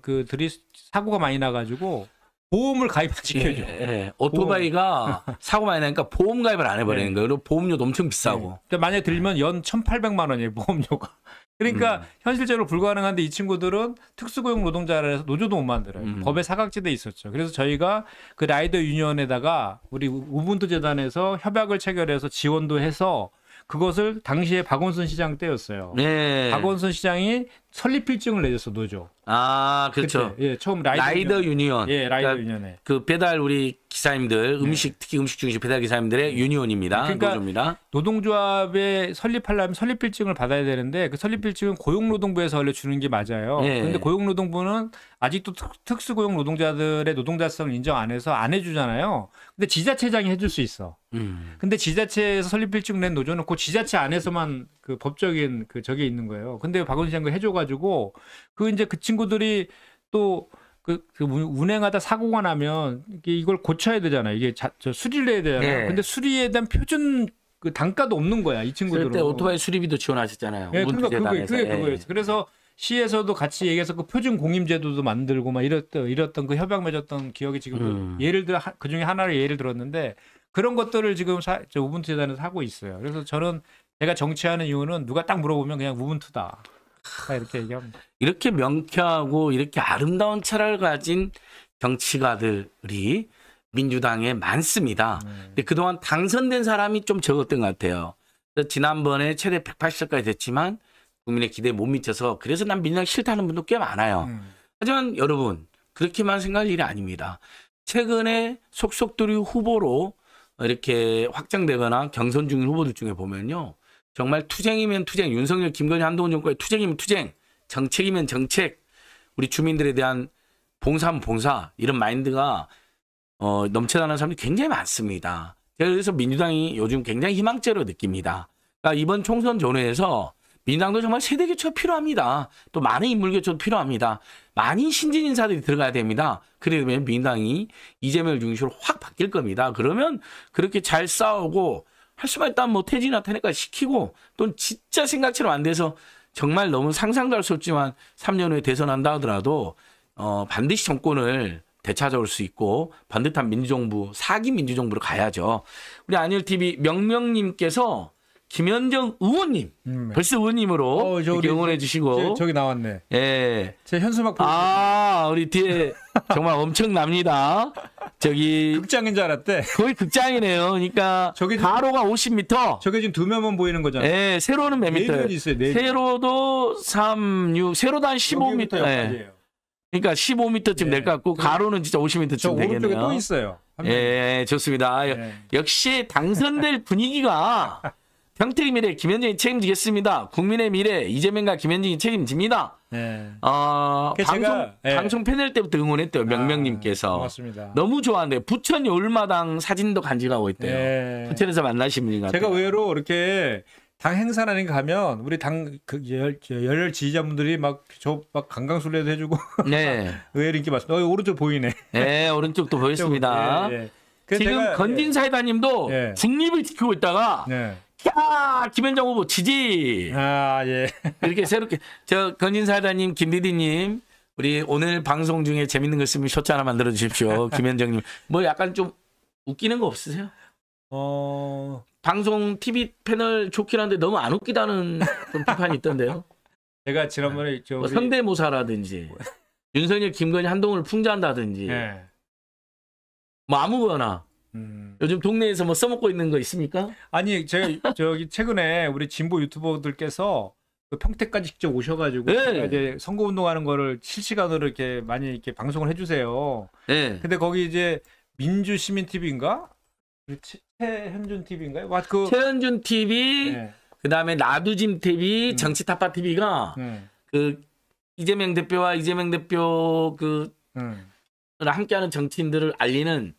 그 들이 사고가 많이 나가지고 보험을 가입 안 시켜줘. 예, 예. 오토바이가 사고 많이 나니까 보험 가입을 안 해버리는 예. 거예요. 보험료도 엄청 비싸고. 예. 그러니까 만약에 들면 연 1,800만 원이에요, 보험료가. 그러니까 음. 현실적으로 불가능한데 이 친구들은 특수고용 노동자라서 노조도 못 만들어요. 음. 법의 사각지대에 있었죠. 그래서 저희가 그 라이더 유니언에다가 우리 우분투 재단에서 협약을 체결해서 지원도 해서 그것을 당시에 박원순 시장 때였어요. 네. 박원순 시장이 설립필증을 내줬어 노조. 아 그렇죠. 그때, 예 처음 라이더, 라이더 유니언. 유니언. 예 라이더 그러니까 유니언에. 그 배달 우리 기사님들 네. 음식 네. 특히 음식 중심 배달 기사님들의 네. 유니온입니다 그러니까 노조입니다. 노동조합에 설립하려면 설립필증을 받아야 되는데 그 설립필증은 고용노동부에서 원래 주는 게 맞아요. 예. 그런데 고용노동부는 아직도 특, 수고용 노동자들의 노동자성 인정 안 해서 안 해주잖아요. 근데 지자체장이 해줄 수 있어. 음. 근데 지자체에서 설립필증 낸 노조는 그 지자체 안에서만 그 법적인 그 저게 있는 거예요. 근데 박원순 장관 해줘가 가지고 그 이제 그 친구들이 또 그, 그, 운행하다 사고가 나면 이걸 고쳐야 되잖아요. 이게 자, 저 수리를 해야 되잖아요. 네. 근데 수리에 대한 표준 그 단가도 없는 거야 이 친구들은. 그때 오토바이 수리비도 지원하셨잖아요. 네, 그러니까 그거 그게 그거였어. 예. 그래서 시에서도 같이 얘기해서 그 표준 공임 제도도 만들고 막 이랬던 이랬던 그 협약 맺었던 기억이 지금 그 음. 예를 들어 그 중에 하나를 예를 들었는데 그런 것들을 지금 사, 저 우분투 재단에서 하고 있어요. 그래서 저는 제가 정치하는 이유는 누가 딱 물어보면 그냥 우분투다. 이렇게 얘기합니다. 이렇게 명쾌하고 이렇게 아름다운 철학을 가진 정치가들이 민주당에 많습니다. 음. 근데 그동안 당선된 사람이 좀 적었던 것 같아요. 지난번에 최대 180석까지 됐지만 국민의 기대에 못 미쳐서 그래서 난 민주당 싫다는 분도 꽤 많아요. 음. 하지만 여러분 그렇게만 생각할 일이 아닙니다. 최근에 속속들이 후보로 이렇게 확정되거나 경선 중인 후보들 중에 보면요. 정말 투쟁이면 투쟁, 윤석열, 김건희, 한동훈 정권의 투쟁이면 투쟁, 정책이면 정책, 우리 주민들에 대한 봉사면 봉사 이런 마인드가 어, 넘쳐나는 사람들이 굉장히 많습니다. 그래서 민주당이 요즘 굉장히 희망제로 느낍니다. 그러니까 이번 총선 전후에서 민당도 정말 세대 교체가 필요합니다. 또 많은 인물 교체도 필요합니다. 많은 신진 인사들이 들어가야 됩니다. 그러면 민당이 이재명 을 중심으로 확 바뀔 겁니다. 그러면 그렇게 잘 싸우고 할 수만 있다면 뭐 태진이나 태니까 시키고 또는 진짜 생각처럼 안 돼서 정말 너무 상상도 할 수 없지만 3년 후에 대선한다 하더라도 어 반드시 정권을 되찾아올 수 있고 반듯한 민주정부 사기 민주정부로 가야죠. 우리 안일TV 명명님께서 김현정 의원님, 음. 네. 벌써 의원님으로 어, 이렇게 응원해 주시고 저, 기 나왔네. 예, 제 현수막 아 우리 뒤에 정말 엄청납니다. 저기 극장인 줄 알았대. 거의 극장이네요. 그러니까 저게 지금, 가로가 50m. 저게 지금 두 명만 보이는 거잖아. 예, 세로는 몇 네 미터? 있어요. 4 세로도 3, 6, 세로도 한 15m. 예. 그러니까 15m쯤 예. 될것 같고 가로는 진짜 50m쯤 되겠네요. 오쪽에또 있어요. 예, 좋습니다. 예. 역시 당선될 분위기가 평택의 미래 김현진이 책임지겠습니다. 국민의 미래 이재명과 김현진이 책임집니다. 네. 어, 방송 제가, 예. 네. 방송 패널 때부터 응원했대요. 아, 명명님께서. 아, 습니다 너무 좋아한대요. 부천 올마당 사진도 간직하고 있대요. 네. 부천에서 만나신 분인 것 같아요. 제가 의외로 이렇게 당 행사라는 거 가면 우리 당그 열렬 지지자분들이 막 저 막 강강술래도 해주고 네. 의외로 인기 많습니다. 어, 오른쪽 보이네. 네, 오른쪽도 보이습니다. 예, 예. 그 지금 예. 건진사회다님도 예. 중립을 지키고 있다가 네. 야 김현정 후보 지지. 아 예. 이렇게 새롭게 저 건진사단님 김디디님 우리 오늘 방송 중에 재밌는 거 있으면 셔츠 하나 만들어 주십시오. 김현정님 뭐 약간 좀 웃기는 거 없으세요? 어 방송 TV 패널 좋긴 한데 너무 안 웃기다는 좀 비판이 있던데요. 제가 지난번에 네. 저뭐 성대모사라든지 뭐. 윤선열 김건희 한동훈을 풍자한다든지 네. 뭐 아무거나 음. 요즘 동네에서 뭐 써먹고 있는 거 있습니까? 아니 제가 저기 최근에 우리 진보 유튜버들께서 그 평택까지 직접 오셔가지고 네. 이제 선거 운동하는 거를 실시간으로 이렇게 많이 이렇게 방송을 해주세요. 네. 근데 거기 이제 민주 시민 TV인가? 그 최현준 TV인가요? 와, 그 최현준 TV 네. 그다음에 나두짐 TV 음. 정치 타파 TV가 음. 네. 그 이재명 대표와 이재명 대표 그 음. 함께하는 정치인들을 알리는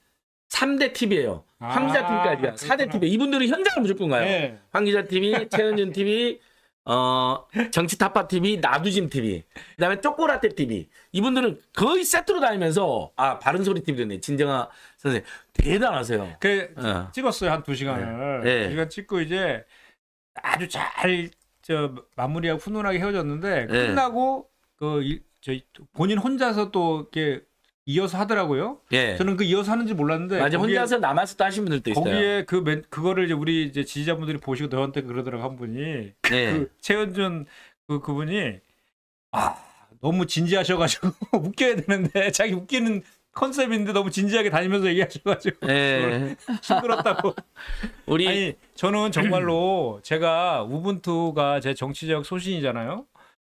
3대 TV예요. 아, 황기자 TV까지가 4대 TV. 이분들은 현장을 무조건 가요. 네. 황기자 TV, 최현준 TV, 어 정치 타파 TV, 나두짐 TV, 그다음에 쪼꼬라떼 TV. 이분들은 거의 세트로 다니면서 아 바른 소리 TV 됐네. 진정아 선생 님 대단하세요. 그 어. 찍었어요 한 두 시간을. 네. 네. 시간 찍고 이제 아주 잘 저 마무리하고 훈훈하게 헤어졌는데 예. 끝나고 그 이, 저 본인 혼자서 또 이렇게 이어서 하더라고요. 예. 저는 그 이어서 하는지 몰랐는데 맞아 혼자서 남아서 또 하신 분들도 있어요. 거기에 그 맨, 그거를 이제 우리 이제 지지자분들이 보시고 저한테 그러더라고 한 분이 예. 그 최현준 그 그분이 아 너무 진지하셔가지고 웃겨야 되는데 자기 웃기는 컨셉인데 너무 진지하게 다니면서 얘기하셔가지고 예. 시끄럽다고 우리 아니 저는 정말로 제가 우분투가 제 정치적 소신이잖아요.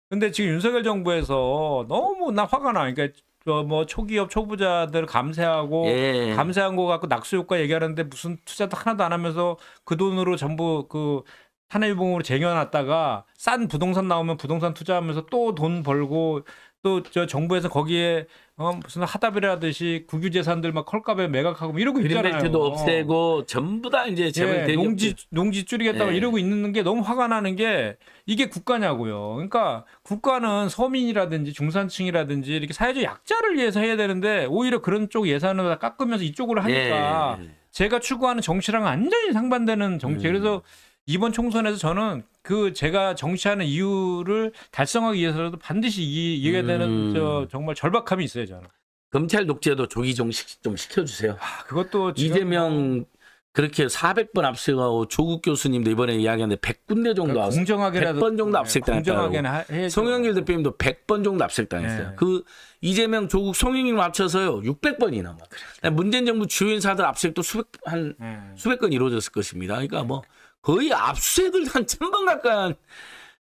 근데 지금 윤석열 정부에서 너무 나 화가 나. 그러니까 그 뭐 초기업 초보자들 감세하고 예. 감세한 거 갖고 낙수 효과 얘기하는데 무슨 투자도 하나도 안 하면서 그 돈으로 전부 그 산해유봉으로 쟁여놨다가 싼 부동산 나오면 부동산 투자하면서 또 돈 벌고 또저 정부에서 거기에 어 무슨 하다비라듯이 국유재산들 막 컬값에 매각하고 뭐 이러고 있잖아요. 그린벨도 어. 없애고 전부 다 이제 예, 재벌 대기 농지 농지 줄이겠다고 예. 이러고 있는 게 너무 화가 나는 게 이게 국가냐고요. 그러니까 국가는 서민이라든지 중산층이라든지 이렇게 사회적 약자를 위해서 해야 되는데 오히려 그런 쪽 예산을 다 깎으면서 이쪽으로 하니까 예. 예, 예. 제가 추구하는 정치랑 완전히 상반되는 정치. 음. 그래서 이번 총선에서 저는 그 제가 정치하는 이유를 달성하기 위해서라도 반드시 이, 이겨야 되는 음. 저 정말 절박함이 있어요 저는. 검찰 독재도 조기 종식좀 시켜주세요. 아, 그것도 이재명 뭐 그렇게 400번 압수하고 조국 교수님도 이번에 이야기하는데 100군데 정도 그러니까 압수, 공정하게라도 100번 정도 압색당했다고. 송영길 대표님도 100번 정도 압색당했어요. 네. 그 이재명 조국 송영길 합쳐서요 600번이나 막. 그래. 문재인 정부 주요인사들 압색도 수백 한 네. 수백 건 이루어졌을 것입니다. 그러니까 뭐 네. 거의 압수색을 한천번 가까이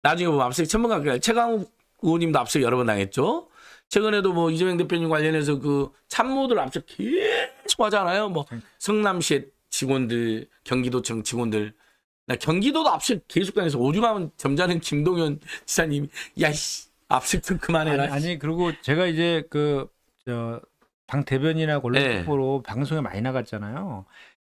나중에 보면 압수색 천번 가까이 최강욱 의원님도 압수색 여러 번 당했죠. 최근에도 뭐 이재명 대표님 관련해서 그 참모들 압수색 계속 하잖아요. 뭐 성남시의 직원들, 경기도청 직원들. 나 경기도도 압수색 계속 당해서 오죽하면 점잖은 김동현 지사님이 야씨 압수색 좀 그만해라. 아니, 아니 그리고 제가 이제 그저당 대변이나 원래 네. 후보로 방송에 많이 나갔잖아요.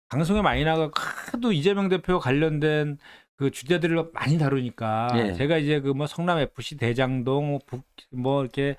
방송에 많이 나가 하도 이재명 대표 와 관련된 그 주제들을 많이 다루니까 예. 제가 이제 그 뭐 성남 FC 대장동 뭐 북, 뭐 이렇게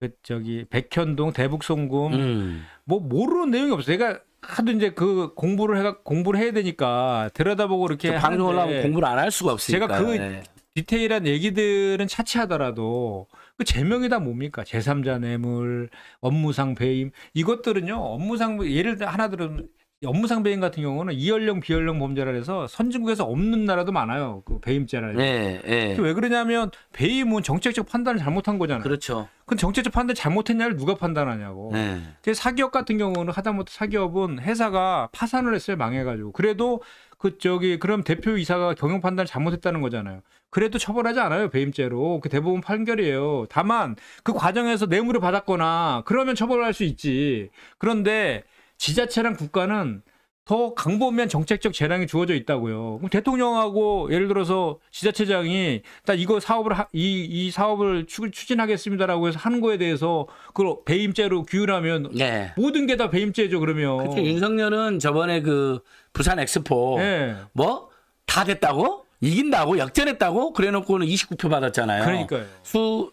그 저기 백현동 대북송금 음. 뭐 모르는 내용이 없어. 요 제가 하도 이제 그 공부를 해가 공부를 해야 되니까 들여다보고 이렇게 방송을 하면 공부를 안 할 수가 없으니까 제가 그 네. 디테일한 얘기들은 차치하더라도 그 제명이 다 뭡니까? 제삼자 뇌물, 업무상 배임 이것들은요. 업무상 뭐 예를 들어 하나 들으면 업무상 배임 같은 경우는 이연령 비연령 범죄라 해서 선진국에서 없는 나라도 많아요. 그 배임죄라 해서. 네, 네. 왜 그러냐면 배임은 정책적 판단을 잘못한 거잖아요. 그렇죠. 그 정책적 판단 잘못했냐를 누가 판단하냐고. 네. 사기업 같은 경우는 하다못해 사기업은 회사가 파산을 했어요. 망해가지고. 그래도 그 저기 그럼 대표 이사가 경영 판단을 잘못했다는 거잖아요. 그래도 처벌하지 않아요 배임죄로 그 대부분 판결이에요. 다만 그 과정에서 뇌물을 받았거나 그러면 처벌할 수 있지. 그런데 지자체랑 국가는 더 강보면 정책적 재량이 주어져 있다고요. 그럼 대통령하고 예를 들어서 지자체장이 딱 이거 사업을 이, 이 사업을 추진하겠습니다라고 해서 하는 거에 대해서 그걸 배임죄로 규율하면 네. 모든 게 다 배임죄죠 그러면. 그렇죠. 윤석열은 저번에 그 부산 엑스포 네. 뭐다 됐다고 이긴다고 역전했다고 그래놓고는 29표 받았잖아요. 그러니까요. 수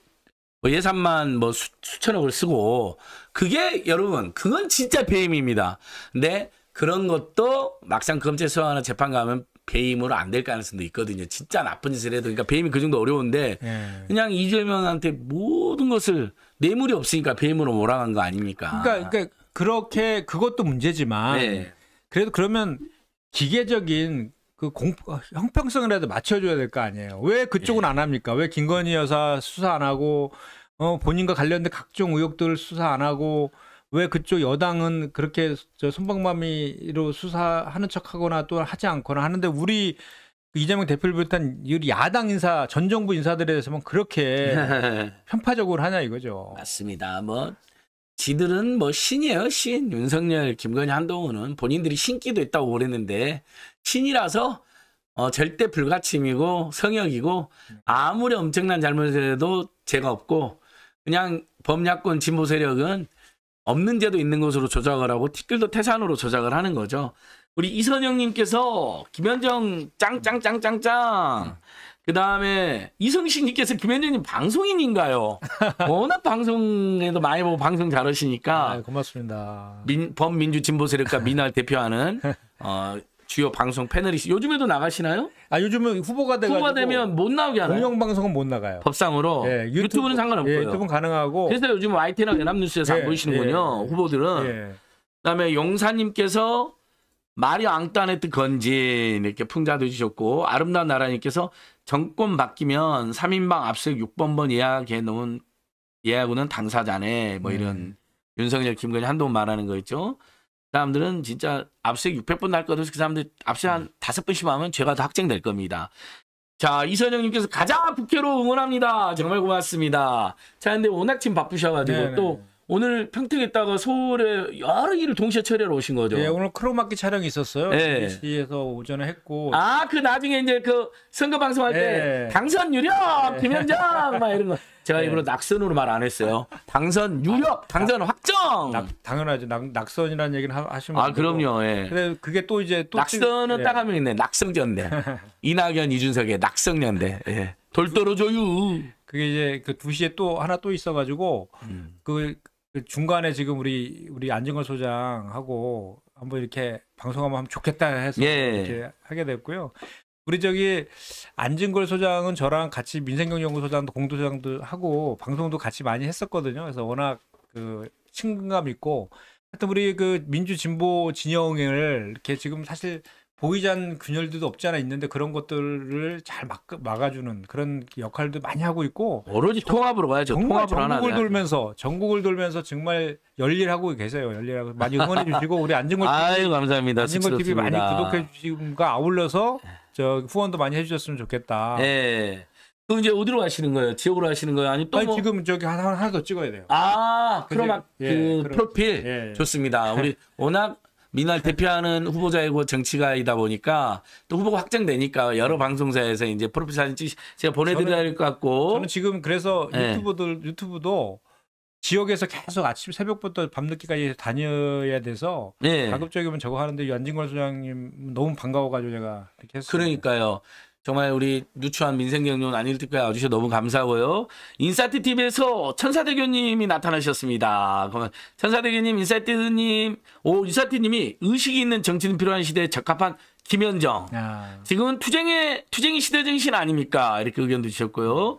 뭐 예산만 뭐 수, 천억을 쓰고 그게 여러분 그건 진짜 배임입니다. 근데 그런 것도 막상 검찰 소환하는 재판 가면 배임으로 안 될 가능성도 있거든요. 진짜 나쁜 짓을 해도 그러니까 배임이 그 정도 어려운데 예. 그냥 이재명한테 모든 것을 뇌물이 없으니까 배임으로 몰아간 거 아닙니까? 그러니까, 그러니까 그렇게 그것도 문제지만 네. 그래도 그러면 기계적인 그 공, 형평성이라도 맞춰줘야 될 거 아니에요. 왜 그쪽은 예. 안 합니까? 왜 김건희 여사 수사 안 하고 어, 본인과 관련된 각종 의혹들을 수사 안 하고 왜 그쪽 여당은 그렇게 저 손방마미로 수사하는 척하거나 또 하지 않거나 하는데 우리 그 이재명 대표를 비롯한 야당 인사 전 정부 인사들에 대해서만 그렇게 편파적으로 하냐 이거죠. 맞습니다. 뭐 지들은 뭐 신이에요 신 윤석열 김건희 한동훈은 본인들이 신기도 있다고 그랬는데 신이라서 어, 절대 불가침이고 성역이고 음. 아무리 엄청난 잘못을 해도 죄가 없고 그냥 범야권 진보 세력은 없는 죄도 있는 것으로 조작을 하고 티끌도 태산으로 조작을 하는 거죠. 우리 이선영님께서 김현정 짱짱짱짱짱 그 다음에 이성식님께서 김현정님 방송인인가요? 워낙 방송에도 많이 보고 방송 잘하시니까 아, 고맙습니다. 민, 범민주 진보 세력과 민을 대표하는 어, 주요 방송 패널이시. 요즘에도 나가시나요? 아 요즘은 후보가 돼 후보가 되면 못 나오게 하나요? 공영 방송은 못 나가요. 법상으로 예, 유튜브, 는 상관없고요. 예, 유튜브는 가능하고. 그래서 요즘 YTN나 연합뉴스에서 예, 안 보이시는군요. 예. 후보들은. 예. 그다음에 용사님께서 마리 앙따네트 건지 이렇게 풍자도 주셨고 아름다운 나라님께서 정권 바뀌면 3인방 압수 6번번 예약해 놓은 예약고는 당사자네 뭐 이런 음. 윤석열 김건희 한동 말하는 거 있죠. 사람들은 진짜 압수색 수 600번 날거아서그 사람들 압수색 수한 다섯 번씩 만 하면 죄가 더 확정될 겁니다. 자, 이선영님께서 가장 국회로 응원합니다. 정말 고맙습니다. 자, 근데 워낙 지금 바쁘셔가지고 네네. 또 오늘 평택에 있다가 서울에 여러 일을 동시에 처리하러 오신 거죠. 네, 오늘 크로마키 촬영이 있었어요. 네. CBC에서 오전에 했고. 아, 그 나중에 이제 그 선거 방송할 때 네. 당선 유력 네. 김현정 막 이런 거. 제가 네. 일부러 낙선으로 말 안 했어요. 당선 유력, 아, 당선 아. 확정. 낙, 당연하죠. 낙, 낙선이라는 얘기는 하, 시면 아, 그럼요. 예. 근데 그게 또 이제 또 낙선은 예. 딱 하면 있네. 낙성전대. 이낙연, 이준석의 낙성연대. 예. 돌도로 조유. 그게 이제 그 2시에 또 하나 또 있어 가지고 음. 그, 그 중간에 지금 우리 우리 안정걸 소장하고 한번 이렇게 방송하면 좋겠다 해서 예. 이렇게 하게 됐고요. 우리 저기 안진걸 소장은 저랑 같이 민생경연구소장도 공도장도 하고 방송도 같이 많이 했었거든요. 그래서 워낙 그 친근감 있고 하여튼 우리 그 민주 진보 진영을 이렇게 지금 사실 보이지 않는 균열들도 없지 않아 있는데 그런 것들을 잘 막, 막아주는 그런 역할도 많이 하고 있고 오로지 통합으로 봐야죠. 통합을 전국을 돌면서 전국을 돌면서 정말 열일하고 계세요. 열일하고 많이 응원해 주시고 우리 안진걸 TV, 아유 감사합니다. 안진걸 TV 많이 구독해 주시고 아울러서 예. 저 후원도 많이 해주셨으면 좋겠다. 예. 그럼 이제 어디로 가시는 거예요? 지역으로 가시는 거예요? 아니 또 아니, 뭐... 지금 저기 하나 하나 더 찍어야 돼요. 아, 그 그럼 아, 그 예, 프로필 예, 예. 좋습니다. 우리 워낙 민날 대표하는 후보자이고 그 정치가이다 보니까 또 후보가 확정되니까 여러 방송사에서 이제 프로필 사진 찍 제가 보내드려야 될 것 같고 저는 지금 그래서 예. 유튜브들 유튜브도 지역에서 계속 아침 새벽부터 밤늦게까지 다녀야 돼서 네. 가급적이면 저거 하는데 안진걸 소장님 너무 반가워가지고 제가 이렇게 했어요. 그러니까요. 정말 우리 누추한 민생경론 아닐티까지 와주셔서 너무 감사하고요. 인사이트 TV에서 천사대교님이 나타나셨습니다. 그러면 천사대교님, 인사이트님, 오, 인사이트님이 의식이 있는 정치는 필요한 시대에 적합한 김현정. 야. 아. 지금은 투쟁의, 투쟁의 시대 정신 아닙니까? 이렇게 의견도 주셨고요.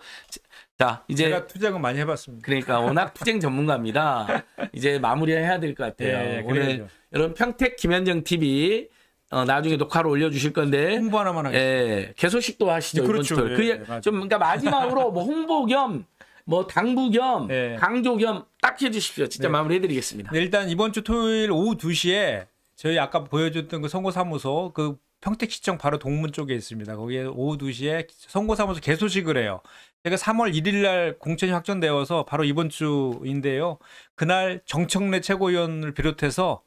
자 이제 제가 투쟁은 많이 해봤습니다. 그러니까 워낙 투쟁 전문가입니다. 이제 마무리해야 될 것 같아요. 예, 예 오늘 여러분 평택 김현정 TV 어, 나중에 녹화로 올려주실 건데 홍보 하나만 하겠 예, 개소식도 하시죠. 네, 그렇죠. 예, 그, 예, 좀 그러니까 마지막으로 뭐 홍보 겸뭐 당부 겸 예. 강조 겸 딱 해주십시오. 진짜 네. 마무리해드리겠습니다. 네, 일단 이번 주 토요일 오후 2시에 저희 아까 보여줬던 그 선거사무소 그 평택시청 바로 동문 쪽에 있습니다. 거기에 오후 2시에 선고사무소 개소식을 해요. 제가 3월 1일 날 공천이 확정되어서 바로 이번 주인데요. 그날 정청래 최고위원을 비롯해서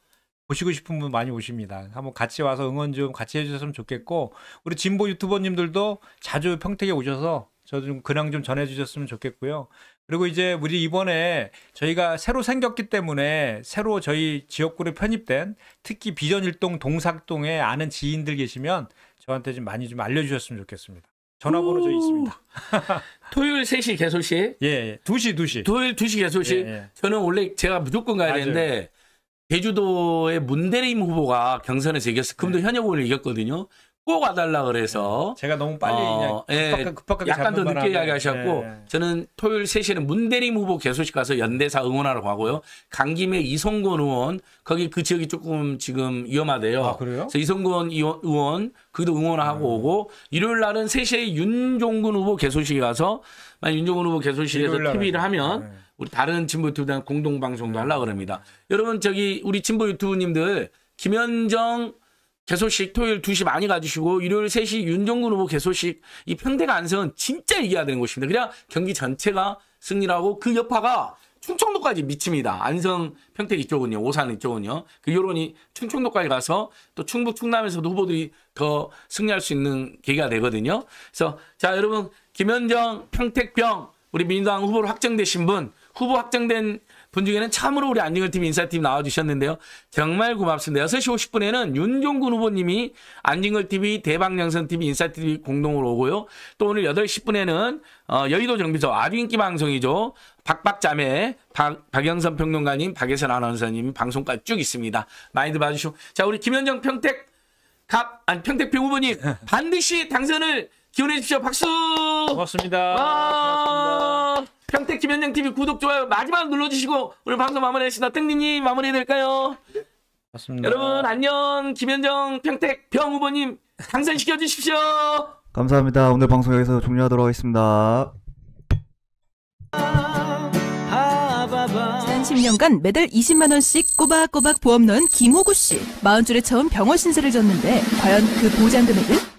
보시고 싶은 분 많이 오십니다. 한번 같이 와서 응원 좀 같이 해주셨으면 좋겠고 우리 진보 유튜버님들도 자주 평택에 오셔서 저좀 근황 좀 전해주셨으면 좋겠고요. 그리고 이제 우리 이번에 저희가 새로 생겼기 때문에 새로 저희 지역구로 편입된 특히 비전일동 동삭동에 아는 지인들 계시면 저한테 좀 많이 좀 알려주셨으면 좋겠습니다. 전화번호 저 있습니다. 토요일 3시 개소시? 예, 예. 2시, 2시. 토요일 2시 개소시? 예, 예. 저는 원래 제가 무조건 가야 맞아요. 되는데 제주도의 문대림 후보가 경선에서 이겼어. 금도 네. 현역 을 이겼거든요. 꼭 와달라 그래서 네. 제가 너무 빨리 어, 예. 급박하, 급박하게 약간 더 늦게 이야기하셨고 예. 저는 토요일 3시에는 문대림 후보 개소식 가서 연대사 응원하러 가고요. 강김해 이성곤 의원 거기 그 지역이 조금 지금 위험하대요. 아, 그래요? 그래서 이성곤 의원 거기도 응원하고 음. 오고 일요일 날은 3시에 윤종근 후보 개소식에 가서 만약 윤종근 후보 개소식에서 TV를 하면 네. 우리 다른 진보 유튜브랑 공동 방송도 네. 하려고 합니다. 여러분 저기 우리 진보 유튜브님들 김현정 개소식 토요일 2시 많이 가주시고 일요일 3시 윤종근 후보 개소식 이 평택 안성은 진짜 얘기해야 되는 곳입니다. 그냥 경기 전체가 승리라고 그 여파가 충청도까지 미칩니다. 안성 평택 이쪽은요. 오산 이쪽은요. 그 여론이 충청도까지 가서 또 충북 충남에서도 후보들이 더 승리할 수 있는 계기가 되거든요. 그래서 자 여러분 김현정 평택병 우리 민주당 후보로 확정되신 분 후보 확정된 분중에는 참으로 우리 안진걸 t v 인사팀 나와주셨는데요. 정말 고맙습니다. 6시 50분에는 윤종근 후보님이 안진걸 TV, 대방양선 t v 인사TV 공동으로 오고요. 또 오늘 8시 10분에는 어, 여의도 정비소 아주 인기 방송이죠. 박박자매, 박, 박영선 평론가님, 박예선 아나운서님 방송까지 쭉 있습니다. 많이들 봐주시고 자 우리 김현정 평택 갑 아니 평택표 후보님 반드시 당선을 기원해 주십시오. 박수. 고맙습니다. 고맙습니다. 평택 김현정 TV 구독 좋아요 마지막 눌러주시고 오늘 방송 마무리하시다 땡님님 마무리 될까요? 맞습니다. 여러분 안녕 김현정 평택 병 후보님 당선시켜 주십시오. 감사합니다. 오늘 방송 여기서 종료하도록 하겠습니다. 지난 1 0년간 매달 20만 원씩 꼬박꼬박 보험 넣은 김호구 씨. 마흔 줄에 처음 병원 신세를 졌는데 과연 그 보장 금액은?